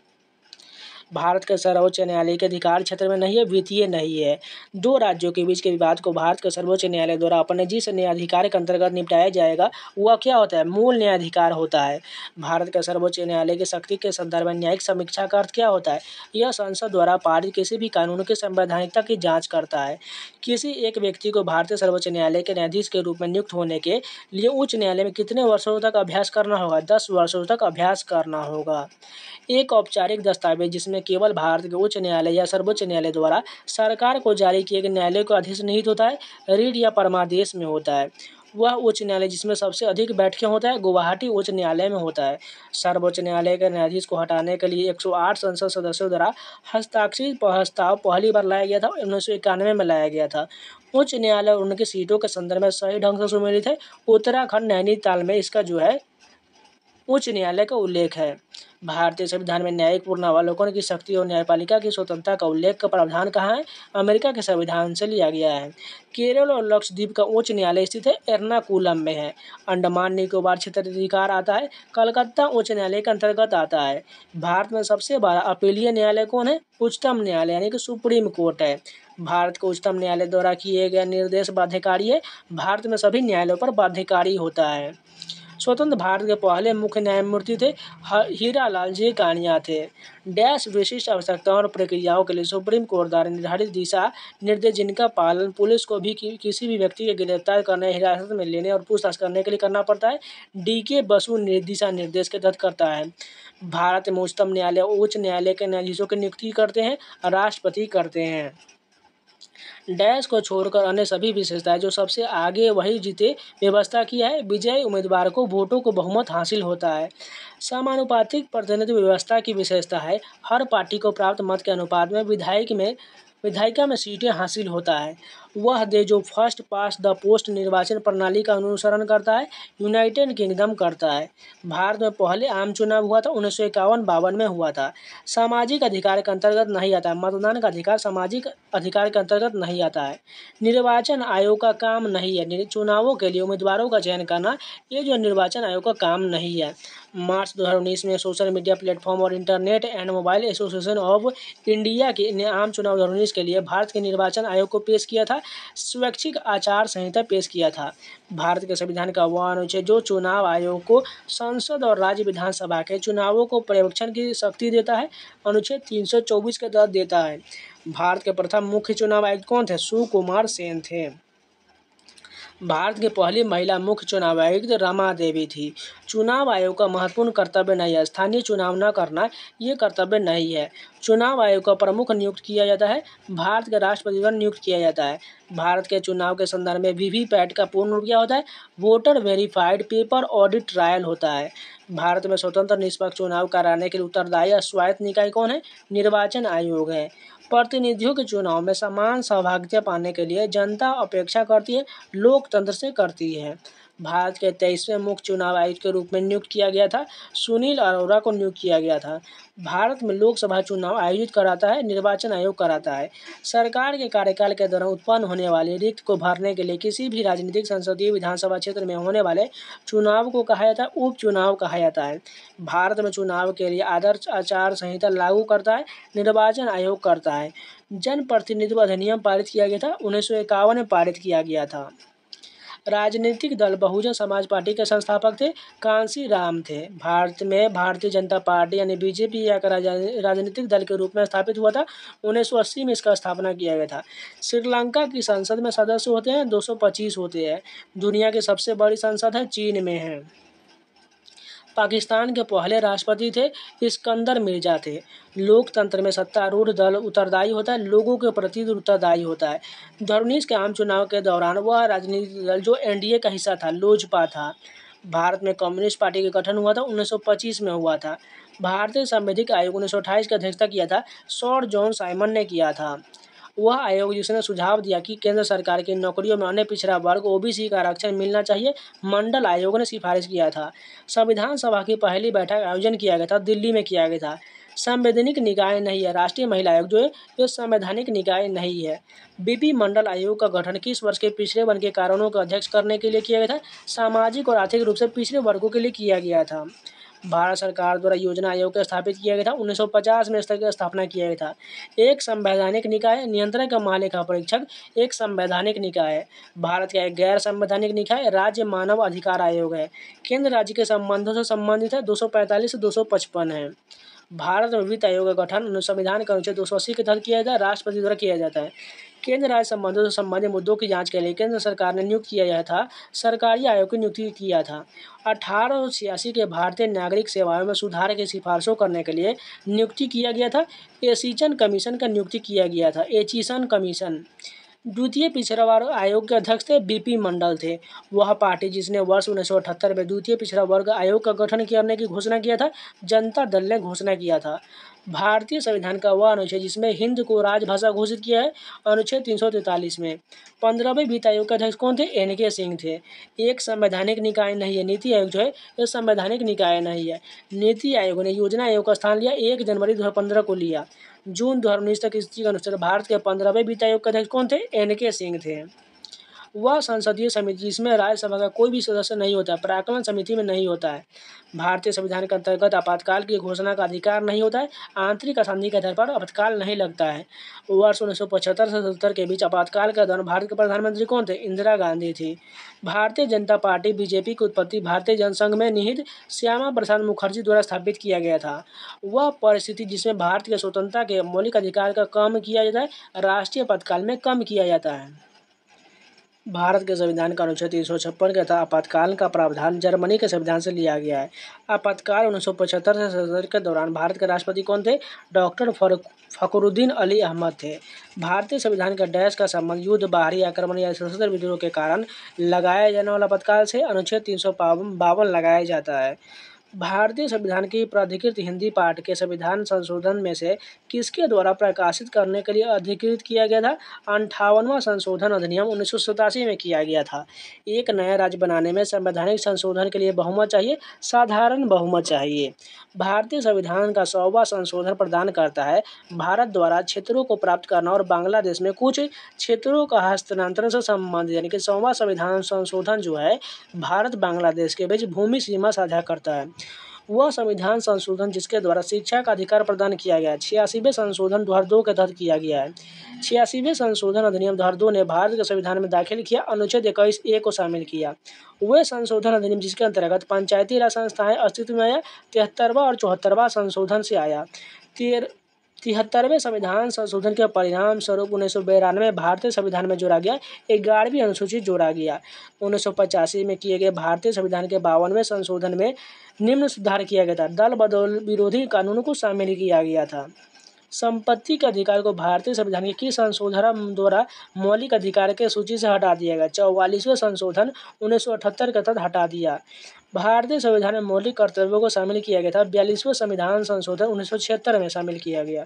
भारत के सर्वोच्च न्यायालय के अधिकार क्षेत्र में नहीं है वित्तीय नहीं है दो राज्यों के बीच के विवाद को भारत के सर्वोच्च न्यायालय द्वारा अपने जिस न्यायाधिकार के अंतर्गत निपटाया जाएगा वह क्या होता है मूल न्यायाधिकार होता है भारत के सर्वोच्च न्यायालय की शक्ति के संदर्भ में न्यायिक समीक्षा का अर्थ क्या होता है यह संसद द्वारा पारित किसी भी कानून की संवैधानिकता की जाँच करता है किसी एक व्यक्ति को भारतीय सर्वोच्च न्यायालय के न्यायाधीश के रूप में नियुक्त होने के लिए उच्च न्यायालय में कितने वर्षों तक अभ्यास करना होगा दस वर्षों तक अभ्यास करना होगा एक औपचारिक दस्तावेज जिसमें में केवल भारत के उच्च न्यायालय या सर्वोच्च न्यायालय द्वारा सरकार को जारी किए गए न्यायालय को अधिस नहीं होता है रीड या परमादेश में होता है वह उच्च न्यायालय जिसमें सबसे अधिक बैठकें होता है गुवाहाटी उच्च न्यायालय में होता है सर्वोच्च न्यायालय के न्यायाधीश को हटाने के लिए 108 संसद सदस्यों द्वारा हस्ताक्षरित प्रस्ताव पहली बार लाया गया था उन्नीस सौ में लाया गया था उच्च न्यायालय उनकी सीटों के संदर्भ में सही ढंग से सुमेलित है उत्तराखंड नैनीताल में इसका जो है उच्च न्यायालय का उल्लेख है भारतीय संविधान में न्यायिक पूर्णावलोकन की शक्ति और न्यायपालिका की स्वतंत्रता का उल्लेख का प्रावधान कहाँ है अमेरिका के संविधान से लिया गया है केरल और लक्षद्वीप का उच्च न्यायालय स्थित है एर्नाकुलम में है अंडमान निकोबार क्षेत्र अधिकार आता है कलकत्ता उच्च न्यायालय के अंतर्गत आता है भारत में सबसे बड़ा अपीलीय न्यायालय कौन है उच्चतम न्यायालय यानी कि सुप्रीम कोर्ट है भारत के उच्चतम न्यायालय द्वारा किए गए निर्देश बाध्यकारी है भारत में सभी न्यायालयों पर बाध्यकारी होता है स्वतंत्र भारत के पहले मुख्य न्यायमूर्ति थे हीरा लाल जी कानिया थे डैश विशिष्ट आवश्यकताओं और प्रक्रियाओं के लिए सुप्रीम कोर्ट द्वारा निर्धारित दिशा निर्देश जिनका पालन पुलिस को भी कि, किसी भी व्यक्ति के गिरफ्तार करने हिरासत में लेने और पूछताछ करने के लिए करना पड़ता है डी के बसु दिशा निर्देश के तहत करता है भारत में उच्चतम न्यायालय उच्च न्यायालय के न्यायाधीशों की नियुक्ति करते हैं राष्ट्रपति करते हैं डैश को छोड़कर अन्य सभी विशेषताएं जो सबसे आगे वही जीते व्यवस्था की है विजयी उम्मीदवार को वोटों को बहुमत हासिल होता है समानुपातिक प्रतिनिधि व्यवस्था की विशेषता है हर पार्टी को प्राप्त मत के अनुपात में विधायक में विधायिका में सीटें हासिल होता है वह देश जो फर्स्ट पास द पोस्ट निर्वाचन प्रणाली का अनुसरण करता है यूनाइटेड किंगडम करता है भारत में पहले आम चुनाव हुआ था उन्नीस सौ इक्यावन बावन में हुआ था सामाजिक अधिकार के अंतर्गत नहीं आता मतदान का अधिकार सामाजिक अधिकार के अंतर्गत नहीं आता है निर्वाचन आयोग का काम नहीं है चुनावों के लिए उम्मीदवारों का चयन करना ये जो निर्वाचन आयोग का काम नहीं है मार्च 2019 में सोशल मीडिया प्लेटफॉर्म और internet and mobile association of India के ने आम चुनाव दो के लिए भारत के निर्वाचन आयोग को पेश किया था स्वैच्छिक आचार संहिता पेश किया था भारत के संविधान का वह अनुच्छेद जो चुनाव आयोग को संसद और राज्य विधानसभा के चुनावों को पर्यवेक्षण की शक्ति देता है अनुच्छेद तीन के तहत देता है भारत के प्रथम मुख्य चुनाव आयुक्त कौन थे सुकुमार सेन थे भारत की पहली महिला मुख्य चुनाव आयुक्त रमा देवी थी चुनाव आयोग का महत्वपूर्ण कर्तव्य नहीं है स्थानीय चुनाव न करना ये कर्तव्य नहीं है चुनाव आयोग का प्रमुख नियुक्त किया जाता है भारत के राष्ट्रपति द्वारा नियुक्त किया जाता है भारत के चुनाव के संदर्भ में वी वी पैट का पूर्ण रूप क्या होता है voter verified paper audit trial होता है भारत में स्वतंत्र निष्पक्ष चुनाव कराने के लिए उत्तरदायी स्वायत्त निकाय कौन है निर्वाचन आयोग है प्रतिनिधियों के चुनाव में समान सहभागिता पाने के लिए जनता अपेक्षा करती है लोकतंत्र से करती है भारत के तेईसवें मुख्य चुनाव आयुक्त के रूप में नियुक्त किया गया था सुनील अरोरा को नियुक्त किया गया था भारत में लोकसभा चुनाव आयोजित कराता है निर्वाचन आयोग कराता है सरकार के कार्यकाल के दौरान उत्पन्न होने वाले रिक्त को भरने के लिए किसी भी राजनीतिक संसदीय विधानसभा क्षेत्र में होने वाले चुनाव को कहा जाता है उपचुनाव कहा जाता है भारत में चुनाव के लिए आदर्श आचार संहिता लागू करता है निर्वाचन आयोग करता है जनप्रतिनिधित्व अधिनियम पारित किया गया था उन्नीस में पारित किया गया था राजनीतिक दल बहुजन समाज पार्टी के संस्थापक थे कांसी राम थे भारत में भारतीय जनता पार्टी यानी बीजेपी एक राजनीतिक दल के रूप में स्थापित हुआ था उन्नीस में इसका स्थापना किया गया था श्रीलंका की संसद में सदस्य होते हैं 225 होते हैं दुनिया की सबसे बड़ी संसद है चीन में है पाकिस्तान के पहले राष्ट्रपति थे इस्कंदर मिर्जा थे लोकतंत्र में सत्तारूढ़ दल उत्तरदायी होता है लोगों के प्रति उत्तरदायी होता है दो उन्नीस के आम चुनाव के दौरान वह राजनीतिक दल जो एनडीए का हिस्सा था लोजपा था भारत में कम्युनिस्ट पार्टी का गठन हुआ था 1925 में हुआ था भारतीय संवैधिक आयोग उन्नीस की अध्यक्षता किया था सॉर जॉन साइमन ने किया था वह आयोग जिसने सुझाव दिया कि केंद्र सरकार की नौकरियों में अन्य पिछड़ा वर्ग ओबीसी का आरक्षण मिलना चाहिए मंडल आयोग ने सिफारिश किया था संविधान सभा की पहली बैठक आयोजन किया गया था दिल्ली में किया गया था संवैधानिक निकाय नहीं है राष्ट्रीय महिला आयोग जो है ये संवैधानिक निकाय नहीं है बीपी मंडल आयोग का गठन किस वर्ष के पिछड़े वर्ग के कारणों का अध्यक्ष करने के लिए किया गया था सामाजिक और आर्थिक रूप से पिछड़े वर्गों के लिए किया गया था भारत सरकार द्वारा योजना आयोग स्थापित किया गया था 1950 में इसकी स्थापना किया गया था एक संवैधानिक निकाय नियंत्रक का महालेखा परीक्षक एक संवैधानिक निकाय है भारत का एक गैर संवैधानिक निकाय राज्य मानव अधिकार आयोग है केंद्र राज्य के संबंधों से संबंधित है दो से दो है भारत में वित्त आयोग का गठन संविधान के अनुच्छेद दो के तहत किया जाता है राष्ट्रपति द्वारा किया जाता है केंद्र राज्य संबंधों से संबंधित मुद्दों की जांच के लिए केंद्र सरकार ने नियुक्त किया गया था सरकारी आयोग की नियुक्ति किया था अठारह छियासी के भारतीय नागरिक सेवाओं में सुधार की सिफारिशों करने के लिए नियुक्ति किया गया था एसीचन कमीशन का नियुक्ति किया गया था एचिसन कमीशन द्वितीय पिछड़ा वर्ग आयोग के अध्यक्ष थे बीपी मंडल थे वह पार्टी जिसने वर्ष उन्नीस में द्वितीय पिछड़ा वर्ग आयोग का गठन करने की घोषणा किया था जनता दल ने घोषणा किया था भारतीय संविधान का वह अनुच्छेद जिसमें हिंद को राजभाषा घोषित किया है अनुच्छेद तीन में पंद्रहवें वित्त आयोग के अध्यक्ष कौन थे एन के सिंह थे एक संवैधानिक निकाय नहीं है नीति आयोग जो है यह संवैधानिक निकाय नहीं है नीति आयोग ने योजना आयोग का स्थान लिया एक जनवरी दो को लिया जून दो हज़ार उन्नीस तक स्थिति के अनुसार भारत के पंद्रहवें वित्त आयोग के अध्यक्ष कौन थे एन के सिंह थे वह संसदीय समिति जिसमें राज्यसभा का कोई भी सदस्य नहीं होता है पराक्रमण समिति में नहीं होता है भारतीय संविधान के अंतर्गत आपातकाल की घोषणा का अधिकार नहीं होता है आंतरिक असंधि के आधार पर आपातकाल नहीं लगता है वर्ष उन्नीस सौ पचहत्तर से सत्तर के बीच आपातकाल के दौरान भारत के प्रधानमंत्री कौन थे इंदिरा गांधी थी भारतीय जनता पार्टी बीजेपी की उत्पत्ति भारतीय जनसंघ में निहित श्यामा प्रसाद मुखर्जी द्वारा स्थापित किया गया था वह परिस्थिति जिसमें भारत के स्वतंत्रता के मौलिक अधिकार का कम किया जाता है राष्ट्रीय आपातकाल में कम किया जाता है भारत के संविधान का अनुच्छेद तीन सौ छप्पन के तहत आपातकाल का प्रावधान जर्मनी के संविधान से लिया गया है आपातकाल उन्नीस सौ पचहत्तर से सत्तर के दौरान भारत के राष्ट्रपति कौन थे डॉक्टर फकरुद्दीन अली अहमद थे भारतीय संविधान का डैश का संबंध युद्ध बाहरी आक्रमण या सशस्त्र विद्रोह के कारण लगाया जाने वाला आपातकाल से अनुच्छेद तीन सौ बावन लगाया जाता है भारतीय संविधान की प्राधिकृत हिंदी पाठ के संविधान संशोधन में से किसके द्वारा प्रकाशित करने के लिए अधिकृत किया गया था अंठावनवा संशोधन अधिनियम उन्नीस में किया गया था एक नया राज्य बनाने में संवैधानिक संशोधन के लिए बहुमत चाहिए साधारण बहुमत चाहिए भारतीय संविधान का सौवा संशोधन प्रदान करता है भारत द्वारा क्षेत्रों को प्राप्त करना और बांग्लादेश में कुछ क्षेत्रों का हस्तांतरण से संबंधित यानी कि सौवा संविधान संशोधन जो है भारत बांग्लादेश के बीच भूमि सीमा साझा करता है वह संविधान संशोधन जिसके द्वारा शिक्षा का अधिकार प्रदान किया गया छियासीवें संशोधन दो दो के तहत किया गया है छियासीवें संशोधन अधिनियम दो दो ने भारत के संविधान में दाखिल किया अनुच्छेद इक्कीस ए को शामिल किया वे संशोधन अधिनियम जिसके अंतर्गत पंचायती राज संस्थाएं अस्तित्व में आया तिहत्तरवा और चौहत्तरवा संशोधन से आया तेरह तिहत्तरवें संविधान संशोधन के परिणाम स्वरूप उन्नीस सौ बिरानवे भारतीय संविधान में जोड़ा गया ग्यारहवीं अनुसूची जोड़ा गया उन्नीस सौ पचासी में किए गए भारतीय संविधान के बावनवें संशोधन में निम्न सुधार किया गया था दल बदल विरोधी कानूनों को शामिल किया गया था संपत्ति के अधिकार को भारतीय संविधान के किस संशोधन द्वारा मौलिक अधिकार के सूची से हटा दिया गया चौवालीसवें संशोधन उन्नीस के तहत हटा दिया भारतीय संविधान में मौलिक कर्तव्यों को शामिल किया गया था और बयालीसवें संविधान संशोधन उन्नीस में शामिल किया गया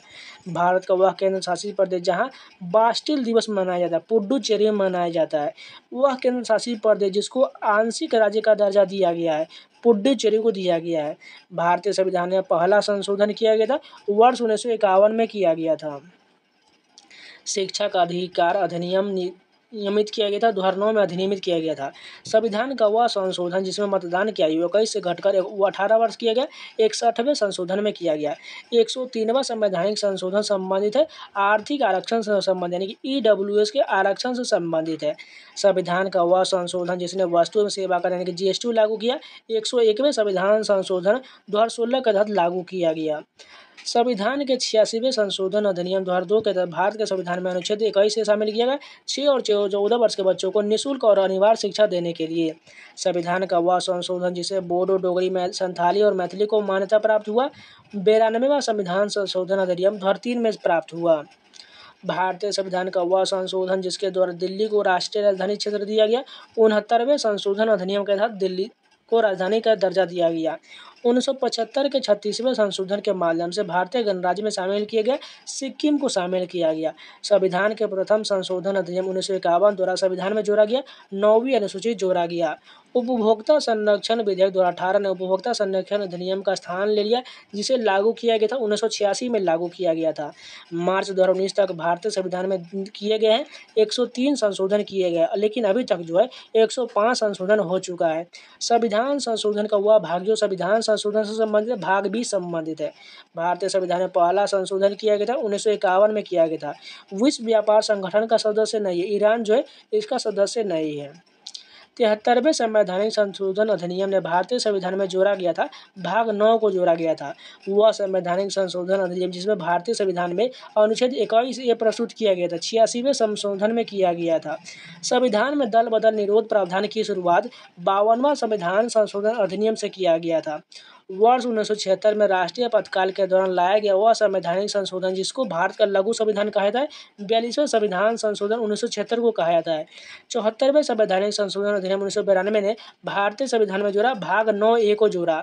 भारत का वह केंद्र शासित प्रदेश जहाँ बास्टिल दिवस मनाया जाता है पुडुचेरी में मनाया जाता है वह केंद्र शासित प्रदेश जिसको आंशिक राज्य का दर्जा दिया गया है पुडुचेरी को दिया गया है भारतीय संविधान में पहला संशोधन किया गया था वर्ष उन्नीस में किया गया था शिक्षा का अधिकार अधिनियम नियमित किया गया था दो हज़ार नौ में अधिनियमित किया गया था संविधान का वह संशोधन जिसमें मतदान की आयु इक्कीस से घटकर वो अठारह वर्ष किया गया इकसठवें संशोधन में किया गया एक सौ तीनवा संवैधानिक संशोधन संबंधित है आर्थिक आरक्षण से संबंधित यानी कि ई डब्ल्यू एस के आरक्षण से संबंधित है संविधान का वह संशोधन जिसने वस्तु एवं सेवा कर यानी कि टी लागू किया एक सौ संविधान संशोधन दो के तहत लागू किया गया संविधान के छियासीवें संशोधन अधिनियम दो हज़ार दो के तहत भारत के संविधान में अनुच्छेद इक्कीस से शामिल किया गया छः और चौदह वर्ष के बच्चों को निःशुल्क और अनिवार्य शिक्षा देने के लिए संविधान का वह संशोधन जिसे बोडो डोगरी संथाली और मैथिली को मान्यता प्राप्त हुआ बिरानवेवा संविधान संशोधन अधिनियम दो में प्राप्त हुआ भारतीय संविधान का वह संशोधन जिसके द्वारा दिल्ली को राष्ट्रीय राजधानी क्षेत्र दिया गया उनहत्तरवें संशोधन अधिनियम के तहत दिल्ली को राजधानी का दर्जा दिया गया उन्नीस के छत्तीसवें संशोधन के माध्यम से भारतीय गणराज्य में शामिल किए गए सिक्किम को शामिल किया गया संविधान के प्रथम संशोधन अधिनियम उन्नीस द्वारा संविधान में जोड़ा गया नौवीं अनुसूची जोड़ा गया उपभोक्ता संरक्षण विधेयक दो अठारह ने उपभोक्ता संरक्षण अधिनियम का स्थान ले लिया जिसे लागू किया गया था उन्नीस में लागू किया गया था मार्च दो तक भारतीय संविधान में किए गए हैं 103 संशोधन किए गए लेकिन अभी तक जो है 105 संशोधन हो चुका है संविधान संशोधन का वह भाग जो संविधान संशोधन से संबंधित भाग भी संबंधित है भारतीय संविधान में पहला संशोधन किया गया था उन्नीस में किया गया था विश्व व्यापार संगठन का सदस्य नहीं है ईरान जो है इसका सदस्य नहीं है तिहत्तरवें संवैधानिक संशोधन अधिनियम ने भारतीय संविधान में जोड़ा गया था भाग नौ को जोड़ा गया था वह संवैधानिक संशोधन अधिनियम जिसमें भारतीय संविधान में अनुच्छेद इक्कीस ए प्रस्तुत किया गया था छियासीवें संशोधन में किया गया था संविधान में दल बदल निरोध प्रावधान की शुरुआत बावनवा संविधान संशोधन अधिनियम से किया गया था वर्ष उन्नीस में राष्ट्रीय आपातकाल के दौरान लाया गया वह संवैधानिक संशोधन जिसको भारत का लघु संविधान कहा जाता है बयालीसवें संविधान संशोधन उन्नीस को कहा जाता है चौहत्तरवें संवैधानिक संशोधन अधिनियम उन्नीस ने भारतीय संविधान में जोड़ा भाग नौ ए को जोड़ा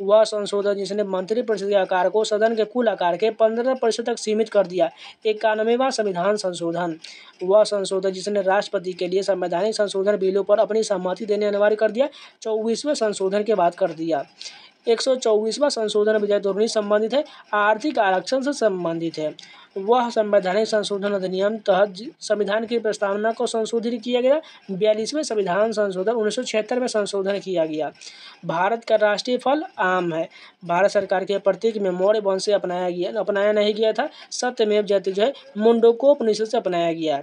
वह संशोधन जिसने मंत्रिपरिषद के आकार को सदन के कुल आकार के पंद्रह प्रतिशत तक सीमित कर दिया इक्यानवेवा संविधान संशोधन वह संशोधन जिसने राष्ट्रपति के लिए संवैधानिक संशोधन बिलों पर अपनी सहमति देने अनिवार्य कर दिया चौबीसवें संशोधन के बाद कर दिया एक सौ संशोधन विधेयक दोनों संबंधित है आर्थिक आरक्षण से संबंधित है वह संवैधानिक संशोधन अधिनियम तहत संविधान की प्रस्तावना को संशोधित किया गया बयालीसवें संविधान संशोधन उन्नीस में संशोधन किया गया भारत का राष्ट्रीय फल आम है भारत सरकार के प्रतीक में मौर्य वंश से अपनाया गया अपनाया नहीं गया था सत्यमेव जाति जो है मुंडो को उपनिषद से अपनाया गया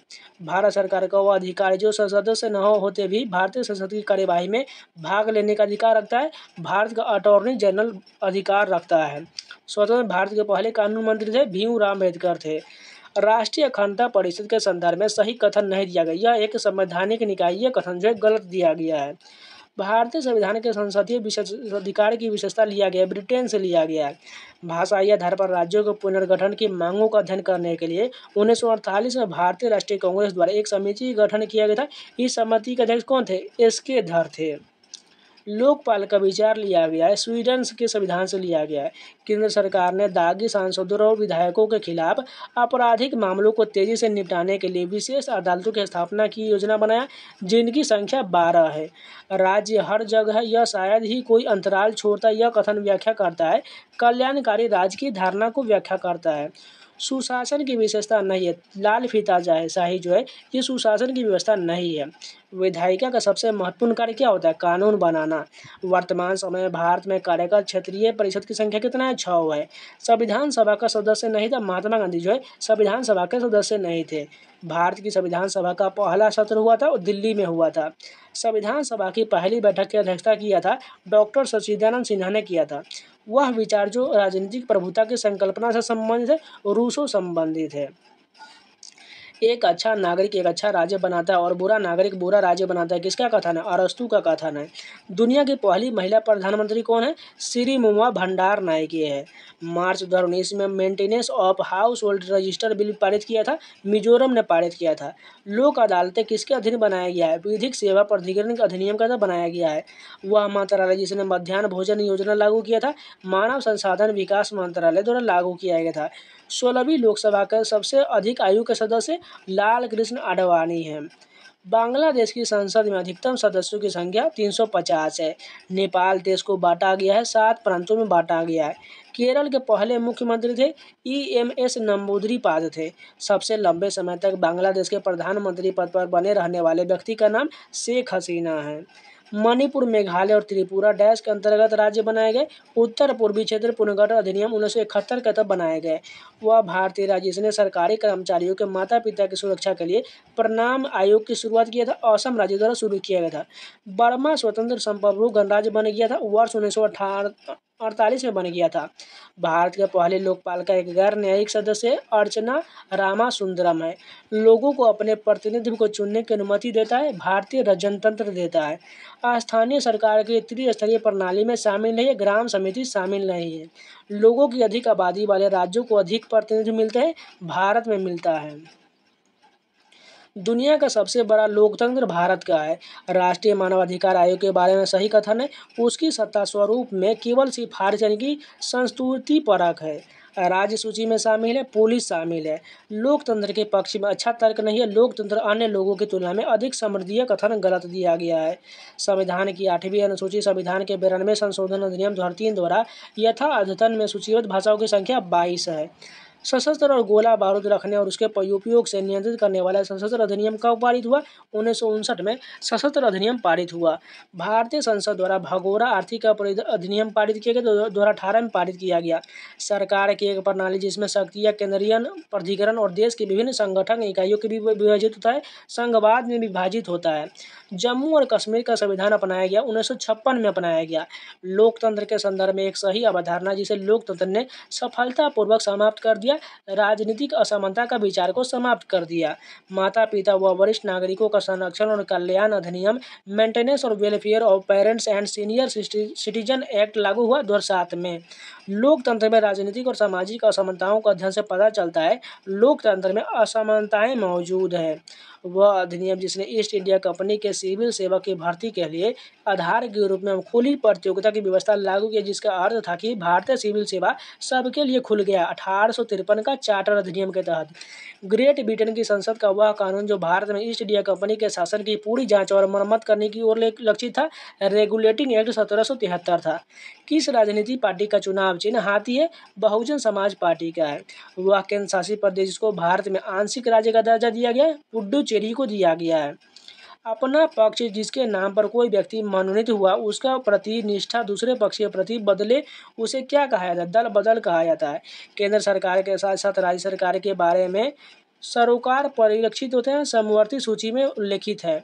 भारत सरकार का वह अधिकार जो संसद से न होते भी भारतीय संसद की कार्यवाही में भाग लेने का अधिकार रखता है भारत का अटॉर्नी जनरल अधिकार रखता है स्वतंत्र भारत के पहले कानून मंत्री थे भीमराव अम्बेडकर थे राष्ट्रीय अखंडता परिषद के संदर्भ में सही कथन नहीं दिया गया यह एक संवैधानिक निकाय कथन जो है गलत दिया गया है भारतीय संविधान के संसदीय अधिकार की विशेषता लिया गया ब्रिटेन से लिया गया भाषाई आधार पर राज्यों के पुनर्गठन की मांगों का अध्ययन करने के लिए उन्नीस में भारतीय राष्ट्रीय कांग्रेस द्वारा एक समिति गठन किया गया था इस समिति के अध्यक्ष कौन थे एस के धर थे लोकपाल का विचार लिया गया है स्वीडन के संविधान से लिया गया है केंद्र सरकार ने दागी सांसदों और विधायकों के खिलाफ आपराधिक मामलों को तेजी से निपटाने के लिए विशेष अदालतों की स्थापना की योजना बनाया जिनकी संख्या बारह है राज्य हर जगह यह शायद ही कोई अंतराल छोड़ता यह कथन व्याख्या करता है कल्याणकारी राज्य की धारणा को व्याख्या करता है सुशासन की विशेषता नहीं है लाल फीता जाए शाही जो है ये सुशासन की व्यवस्था नहीं है विधायिका का सबसे महत्वपूर्ण कार्य क्या होता है कानून बनाना वर्तमान समय भारत में कार्यकाल क्षेत्रीय परिषद की संख्या कितना है छः है संविधान सभा का सदस्य नहीं था महात्मा गांधी जो है संविधान सभा के सदस्य नहीं थे भारत की संविधान सभा का पहला सत्र हुआ था और दिल्ली में हुआ था संविधान सभा की पहली बैठक की अध्यक्षता किया था डॉक्टर सचिदानंद सिन्हा ने किया था वह विचार जो राजनीतिक प्रभुता की संकल्पना से संबंधित है रूसों संबंधित है एक अच्छा नागरिक एक अच्छा राज्य बनाता है और बुरा नागरिक बुरा राज्य बनाता है किसका कथन है अरस्तु का कथन है दुनिया की पहली महिला प्रधानमंत्री कौन है श्री मुमा भंडार नायके है मार्च दो में maintenance of house hold register bill पारित किया था मिजोरम ने पारित किया था लोक अदालतें किसके अधीन बनाया गया है विधिक सेवा प्राधिकरण के अधिनियम का बनाया गया है वह मंत्रालय जिसने मध्यान्ह भोजन योजना लागू किया था मानव संसाधन विकास मंत्रालय द्वारा लागू किया गया था सोलहवीं लोकसभा के सबसे अधिक आयु के सदस्य लाल कृष्ण आडवाणी हैं बांग्लादेश की संसद में अधिकतम सदस्यों की संख्या 350 है नेपाल देश को बांटा गया है सात प्रांतों में बांटा गया है केरल के पहले मुख्यमंत्री थे ई एम एस नम्बूदरी पाद थे सबसे लंबे समय तक बांग्लादेश के प्रधानमंत्री पद पर बने रहने वाले व्यक्ति का नाम शेख हसीना है मणिपुर मेघालय और त्रिपुरा डैश के अंतर्गत राज्य बनाए गए उत्तर पूर्वी क्षेत्र पुनर्गठन अधिनियम उन्नीस के तहत बनाए गए वह भारतीय राज्य इसने सरकारी कर्मचारियों के माता पिता की सुरक्षा के लिए प्रणाम आयोग की शुरुआत किया था असम राज्य द्वारा शुरू किया गया था बर्मा स्वतंत्र संप्रभु गणराज्य बन गया था वर्ष उन्नीस 1948 में बन गया था भारत के पहले लोकपाल का एक गैर न्यायिक सदस्य अर्चना रामा सुंदरम है लोगों को अपने प्रतिनिधि को चुनने की अनुमति देता है भारतीय जनतंत्र देता है स्थानीय सरकार की त्रिस्तरीय प्रणाली में शामिल नहीं है ग्राम समिति शामिल नहीं है लोगों की अधिक आबादी वाले राज्यों को अधिक प्रतिनिधि मिलते हैं भारत में मिलता है दुनिया का सबसे बड़ा लोकतंत्र भारत का है राष्ट्रीय मानवाधिकार आयोग के बारे में सही कथन है उसकी सत्ता स्वरूप में केवल सिफारिश यानी कि संस्तुति परक है राज्य सूची में शामिल है पुलिस शामिल है लोकतंत्र के पक्ष में अच्छा तर्क नहीं है लोकतंत्र अन्य लोगों की तुलना में अधिक समृद्धीय कथन गलत दिया गया है संविधान की आठवीं अनुसूची संविधान के बिरानवे संशोधन अधिनियम दो हजार तीन द्वारा यथा अद्यतन में सूचीबद्ध भाषाओं की संख्या बाईस है सशस्त्र और गोला बारूद रखने और उसके उपयोग से नियंत्रित करने वाला सशस्त्र अधिनियम कब पारित हुआ उन्नीस में सशस्त्र अधिनियम पारित हुआ भारतीय संसद द्वारा भगोरा आर्थिक अधिनियम पारित किया गया दो हज़ार में पारित किया गया सरकार की एक प्रणाली जिसमें या केंद्रीय प्राधिकरण और देश के विभिन्न संगठन इकाइयों के भी विभाजित होता है संघवाद में विभाजित होता है जम्मू और कश्मीर का संविधान अपनाया गया उन्नीस में अपनाया गया लोकतंत्र के संदर्भ में एक सही अवधारणा जिसे लोकतंत्र ने सफलतापूर्वक समाप्त कर दिया दिया राजनीतिक असमानता का विचार को समाप्त कर दिया माता पिता व वरिष्ठ नागरिकों का संरक्षण और कल्याण अधिनियम मेंटेनेंस और welfare of parents and senior citizen act लागू हुआ दो में लोकतंत्र में राजनीतिक और सामाजिक असमानताओं का अध्ययन से पता चलता है लोकतंत्र में असमानताएं मौजूद हैं वह अधिनियम जिसने ईस्ट इंडिया कंपनी के सिविल सेवा की भर्ती के लिए आधार के रूप में खुली प्रतियोगिता की व्यवस्था लागू की जिसका अर्थ था कि भारतीय सिविल सेवा सबके लिए खुल गया अठारह का चार्टर अधिनियम के तहत ग्रेट ब्रिटेन की संसद का वह कानून जो भारत में ईस्ट इंडिया कंपनी के शासन की पूरी जाँच और मरम्मत करने की ओर लक्षित था रेगुलेटिंग एक्ट सत्रह था किस राजनीतिक पार्टी का चुनाव चुनाव चिन्ह हाथी है बहुजन समाज पार्टी का है वह केंद्र शासित प्रदेश जिसको भारत में आंशिक राज्य का दर्जा दिया गया है पुडुचेरी को दिया गया है अपना पक्ष जिसके नाम पर कोई व्यक्ति मनोनीत हुआ उसका प्रति निष्ठा दूसरे पक्ष के प्रति बदले उसे क्या कहा जाता है दल बदल कहा जाता है केंद्र सरकार के साथ साथ राज्य सरकार के बारे में सरोकार परिलक्षित होते हैं समवर्ती सूची में उल्लेखित है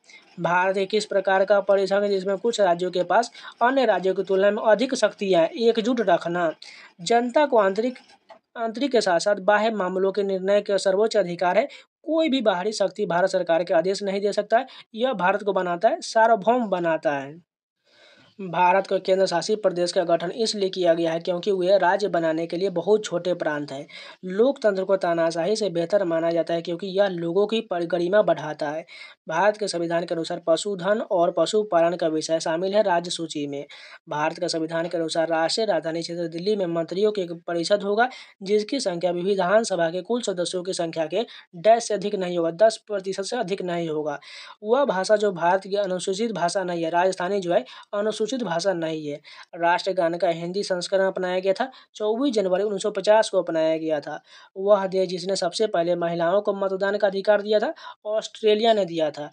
भारत एक इस प्रकार का परिसंघ है जिसमें कुछ राज्यों के पास अन्य राज्यों की तुलना में अधिक शक्तियाँ एकजुट रखना जनता को आंतरिक आंतरिक के साथ साथ बाह्य मामलों के निर्णय के सर्वोच्च अधिकार है कोई भी बाहरी शक्ति भारत सरकार के आदेश नहीं दे सकता है यह भारत को बनाता है सार्वभौम बनाता है भारत को केंद्र शासित प्रदेश का गठन इसलिए किया गया है क्योंकि वे राज्य बनाने के लिए बहुत छोटे प्रांत हैं लोकतंत्र को तानाशाही से बेहतर माना जाता है क्योंकि यह लोगों की परिगरिमा बढ़ाता है भारत के संविधान के अनुसार पशुधन और पशुपालन का विषय शामिल है राज्य सूची में भारत का संविधान के अनुसार राष्ट्रीय राजधानी क्षेत्र दिल्ली में मंत्रियों की परिषद होगा जिसकी संख्या विधानसभा के कुल सदस्यों की संख्या के डैश से अधिक नहीं होगा दस प्रतिशत से अधिक नहीं होगा वह भाषा जो भारत की अनुसूचित भाषा नहीं है राजस्थानी जो है अनुसूचित भाषा नहीं है राष्ट्रगान का हिंदी संस्करण अपनाया गया था चौबीस जनवरी उन्नीस को अपनाया गया था वह देश जिसने सबसे पहले महिलाओं को मतदान का अधिकार दिया था ऑस्ट्रेलिया ने दिया था था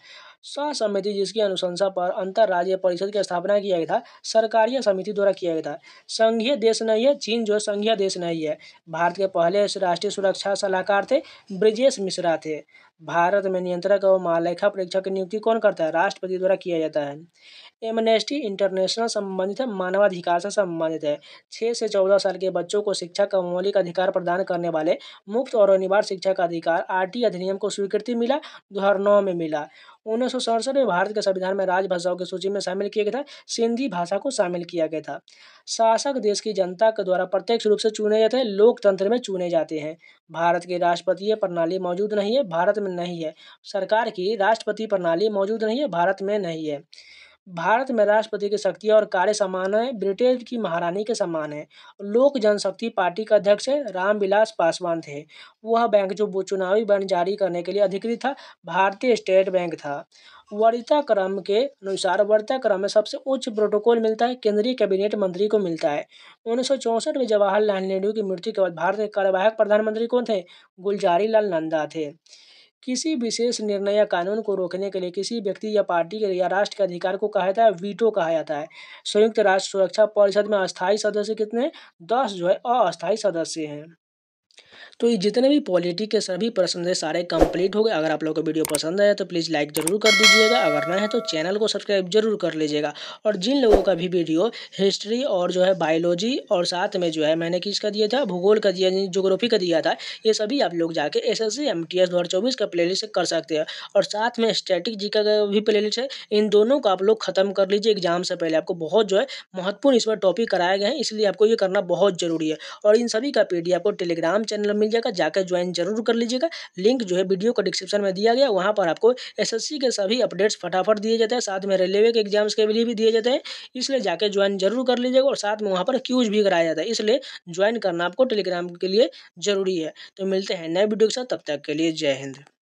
सह समिति जिसकी अनुशंसा पर अंतर्राज्यीय परिषद की स्थापना किया गया था सरकारी समिति द्वारा किया गया था संघीय देश नहीं है चीन जो संघीय देश नहीं है भारत के पहले राष्ट्रीय सुरक्षा सलाहकार थे ब्रिजेश मिश्रा थे भारत में नियंत्रक और महालेखा परीक्षक की नियुक्ति कौन करता है राष्ट्रपति द्वारा किया जाता है एमनेस्टी इंटरनेशनल संबंधित मानवाधिकार से संबंधित है छः से चौदह साल के बच्चों को शिक्षा का मौलिक अधिकार प्रदान करने वाले मुफ्त और अनिवार्य शिक्षा का अधिकार आरटी अधिनियम को स्वीकृति मिला दो में मिला उन्नीस सौ सड़सठ में भारत के संविधान में राजभाषाओं की सूची में शामिल किया गया था सिंधी भाषा को शामिल किया गया था शासक देश की जनता के द्वारा प्रत्यक्ष रूप से चुने जाते हैं लोकतंत्र में चुने जाते हैं भारत की राष्ट्रपतीय प्रणाली मौजूद नहीं है भारत में नहीं है सरकार की राष्ट्रपति प्रणाली मौजूद नहीं है भारत में नहीं है भारत में राष्ट्रपति की शक्ति और कार्य समान है ब्रिटेन की महारानी के समान है लोक जनशक्ति पार्टी का अध्यक्ष रामविलास पासवान थे वह बैंक जो चुनावी बैंड जारी करने के लिए अधिकृत था भारतीय स्टेट बैंक था वरीयता क्रम के अनुसार वरीयता क्रम में सबसे उच्च प्रोटोकॉल मिलता है केंद्रीय कैबिनेट मंत्री को मिलता है उन्नीस में जवाहरलाल नेहरू की मृत्यु के बाद भारत के कार्यवाहक प्रधानमंत्री कौन थे गुलजारी लाल नंदा थे किसी विशेष निर्णय या कानून को रोकने के लिए किसी व्यक्ति या पार्टी के या राष्ट्र के अधिकार को कहा जाता है वीटो कहा जाता है संयुक्त राष्ट्र सुरक्षा परिषद में अस्थायी सदस्य कितने दस जो है अस्थायी सदस्य हैं तो ये जितने भी पॉलिटी के सभी प्रश्न थे सारे कंप्लीट हो गए अगर आप लोग को वीडियो पसंद आया तो प्लीज़ लाइक जरूर कर दीजिएगा अगर ना है तो चैनल को सब्सक्राइब जरूर कर लीजिएगा और जिन लोगों का भी वीडियो हिस्ट्री और जो है बायोलॉजी और साथ में जो है मैंने किसका दिया था भूगोल का दिया जोग्राफी का दिया था ये सभी आप लोग जाके S S C M T S दो हज़ार चौबीस का प्लेलिस्ट कर सकते हैं और साथ में स्टैटिक जी का भी प्ले है इन दोनों को आप लोग खत्म कर लीजिए एग्जाम से पहले आपको बहुत जो है महत्वपूर्ण इस पर टॉपिक कराए गए हैं इसलिए आपको ये करना बहुत जरूरी है और इन सभी का पी आपको टेलीग्राम चैनल में मिल जाएगा जाकर ज्वाइन जरूर कर लीजिएगा लिंक जो है वीडियो का डिस्क्रिप्शन में दिया गया वहाँ पर आपको एस के सभी अपडेट्स फटाफट दिए जाते हैं साथ में रेलवे के एग्जाम्स के लिए भी दिए जाते हैं इसलिए जाकर ज्वाइन जरूर कर लीजिएगा और साथ में वहाँ पर क्यूज भी कराया जाता है इसलिए ज्वाइन करना आपको टेलीग्राम के लिए जरूरी है तो मिलते हैं नए वीडियो के साथ तब तक के लिए जय हिंद